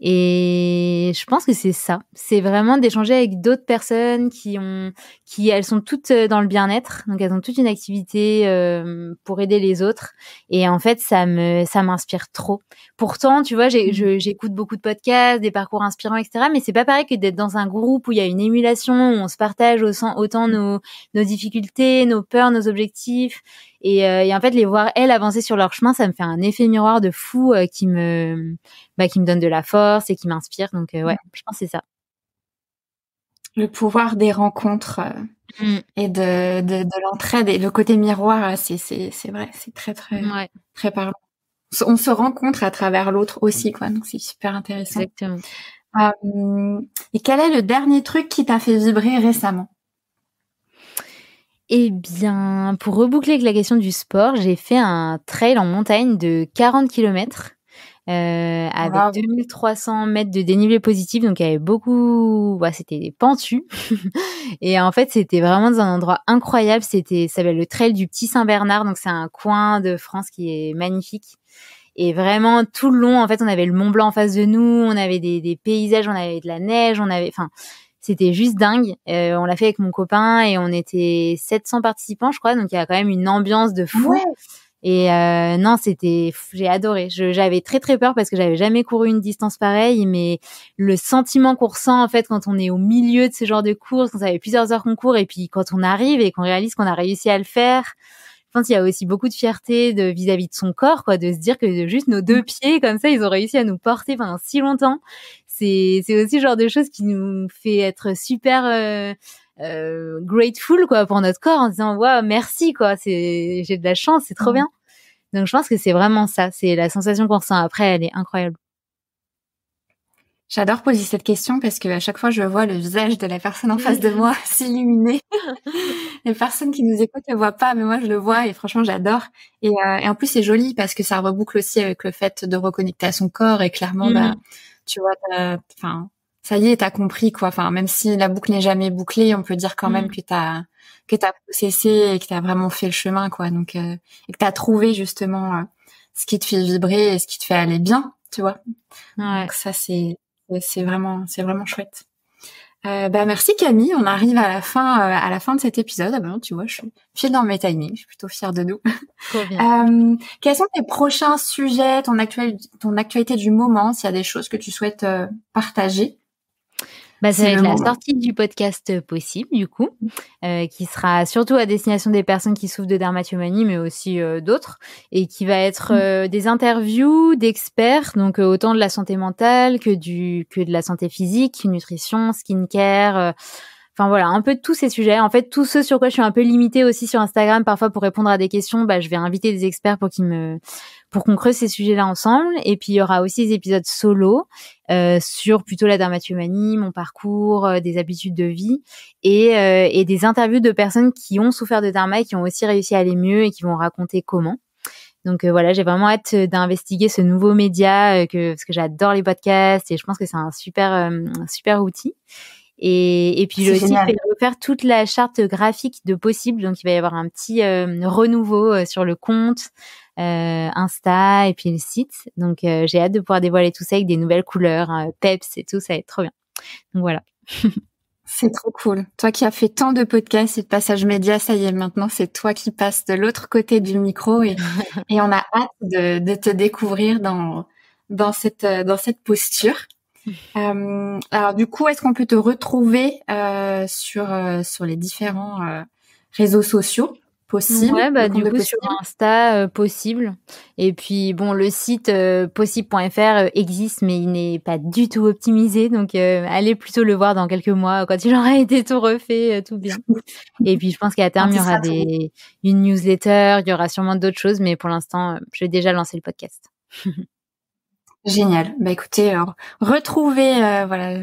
Et je pense que c'est ça. C'est vraiment d'échanger avec d'autres personnes qui ont, qui elles sont toutes euh, dans le bien-être, donc elles ont toute une activité euh, pour aider les autres. Et en fait, ça me, ça m'inspire trop. Pourtant, tu vois, mmh. j'écoute beaucoup de podcasts, des parcours inspirants, etc. Mais c'est pas pareil que d'être dans un groupe où il y a une émulation, où on se partage autant, autant nos difficultés, nos peurs, nos objectifs. Euh, et, en fait, les voir elles avancer sur leur chemin, ça me fait un effet miroir de fou euh, qui me, bah, qui me donne de la force et qui m'inspire. Donc euh, ouais, je pense c'est ça. Le pouvoir des rencontres mmh. et de, de, de l'entraide et le côté miroir, c'est c'est vrai, c'est très très mmh, très parlant. On se rencontre à travers l'autre aussi, quoi. Donc c'est super intéressant. Exactement. et quel est le dernier truc qui t'a fait vibrer récemment eh bien, pour reboucler avec la question du sport, j'ai fait un trail en montagne de 40 km. Euh, avec 2300 mètres de dénivelé positif, donc il y avait beaucoup, c'était c'était pentu. et en fait, c'était vraiment dans un endroit incroyable. C'était, ça s'appelle le trail du Petit Saint Bernard, donc c'est un coin de France qui est magnifique. Et vraiment tout le long, en fait, on avait le Mont Blanc en face de nous, on avait des, paysages, on avait de la neige, on avait, enfin, c'était juste dingue. Euh, on l'a fait avec mon copain et on était 700 participants, je crois. Donc, il y a quand même une ambiance de fou. Et euh, non, c'était, j'ai adoré. J'avais très très peur parce que j'avais jamais couru une distance pareille, mais le sentiment qu'on ressent en fait quand on est au milieu de ce genre de course, quand ça fait plusieurs heures qu'on court et puis quand on arrive et qu'on réalise qu'on a réussi à le faire. Je pense y a aussi beaucoup de fierté vis-à-vis de son corps, quoi, de se dire que juste nos deux mmh. pieds comme ça, ils ont réussi à nous porter pendant si longtemps c'est c'est aussi le genre de choses qui nous fait être super euh, euh, grateful quoi pour notre corps en disant waouh merci quoi c'est j'ai de la chance c'est trop mm. bien donc je pense que c'est vraiment ça c'est la sensation qu'on ressent après elle est incroyable J'adore poser cette question parce que à chaque fois je vois le visage de la personne en face de moi s'illuminer. Les personnes qui nous écoutent ne voient pas, mais moi je le vois et franchement j'adore. Euh, et, en plus c'est joli parce que ça reboucle aussi avec le fait de reconnecter à son corps et clairement, bah, mm tu vois, enfin, ça y est, t'as compris quoi. Enfin, même si la boucle n'est jamais bouclée, on peut dire quand même mm. que t'as que t'as processé et que t'as vraiment fait le chemin quoi. Donc euh, et que t'as trouvé justement euh, ce qui te fait vibrer et ce qui te fait aller bien, tu vois. Ouais. ça c'est c'est vraiment c'est vraiment chouette. Euh, bah, merci Camille, on arrive à la fin euh, à la fin de cet épisode. Ah ben, tu vois, je suis fière dans mes timings, je suis plutôt fière de nous. euh, quels sont tes prochains sujets, ton actualité du moment, s'il y a des choses que tu souhaites euh, partager bah, ça la sortie du podcast euh, possible, du coup, euh, qui sera surtout à destination des personnes qui souffrent de dermatomanie, mais aussi euh, d'autres, et qui va être mm. des interviews d'experts, donc autant de la santé mentale que du que de la santé physique, nutrition, skincare. Enfin voilà, un peu de tous ces sujets. En fait, tous ceux sur quoi je suis un peu limitée aussi sur Instagram, parfois pour répondre à des questions, bah, je vais inviter des experts pour qu'ils me, pour qu'on creuse ces sujets-là ensemble. Et puis il y aura aussi des épisodes solo euh, sur plutôt la dermatomanie, mon parcours, euh, des habitudes de vie et, euh, et des interviews de personnes qui ont souffert de dermatite, et qui ont aussi réussi à aller mieux et qui vont raconter comment. Donc voilà, j'ai vraiment hâte d'investiguer ce nouveau média que, parce que j'adore les podcasts et je pense que c'est un super super outil. Et, et puis j'ai aussi fait refaire toute la charte graphique de possible. Donc il va y avoir un petit euh, renouveau euh, sur le compte, euh, Insta et puis le site. Donc j'ai hâte de pouvoir dévoiler tout ça avec des nouvelles couleurs, hein, peps et tout, ça va être trop bien. Donc voilà. c'est trop cool. Toi qui as fait tant de podcasts et de passages médias, ça y est, maintenant c'est toi qui passes de l'autre côté du micro et, et on a hâte de, de te découvrir dans, dans cette, dans cette posture. Euh, alors du coup, est-ce qu'on peut te retrouver euh, sur euh, sur les différents réseaux sociaux possibles ouais, bah, du coup sur Insta possible et puis bon le site possible.fr existe mais il n'est pas du tout optimisé donc allez plutôt le voir dans quelques mois quand il aura été tout refait tout bien et puis je pense qu'à terme ah, il y aura des une newsletter il y aura sûrement d'autres choses mais pour l'instant je vais déjà lancer le podcast Génial. Bah écoutez, retrouvez euh, voilà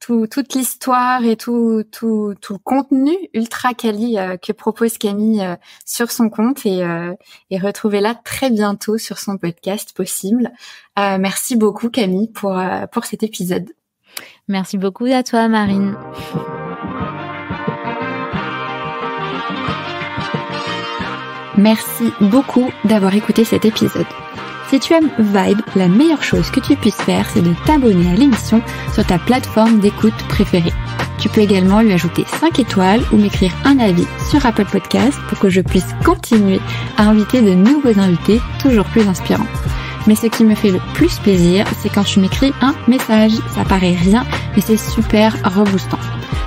tout, toute l'histoire et tout, tout, tout le contenu ultra quali euh, que propose Camille euh, sur son compte et, et retrouvez-la très bientôt sur son podcast possible. merci beaucoup Camille pour, pour cet épisode. Merci beaucoup à toi Marine. Merci beaucoup d'avoir écouté cet épisode. Si tu aimes Vibe, la meilleure chose que tu puisses faire, c'est de t'abonner à l'émission sur ta plateforme d'écoute préférée. Tu peux également lui ajouter 5 étoiles ou m'écrire un avis sur Apple Podcast pour que je puisse continuer à inviter de nouveaux invités toujours plus inspirants. Mais ce qui me fait le plus plaisir, c'est quand tu m'écris un message. Ça paraît rien, mais c'est super reboostant.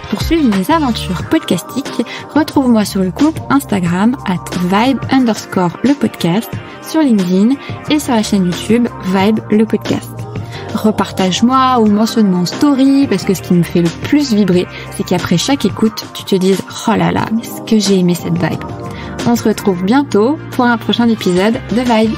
Pour suivre mes aventures podcastiques, retrouve-moi sur le compte Instagram at vibe underscore le podcast, sur LinkedIn et sur la chaîne YouTube Vibe le podcast. Repartage-moi ou mentionne mon story parce que ce qui me fait le plus vibrer, c'est qu'après chaque écoute, tu te dises oh là là, est ce que j'ai aimé cette vibe. On se retrouve bientôt pour un prochain épisode de Vibe.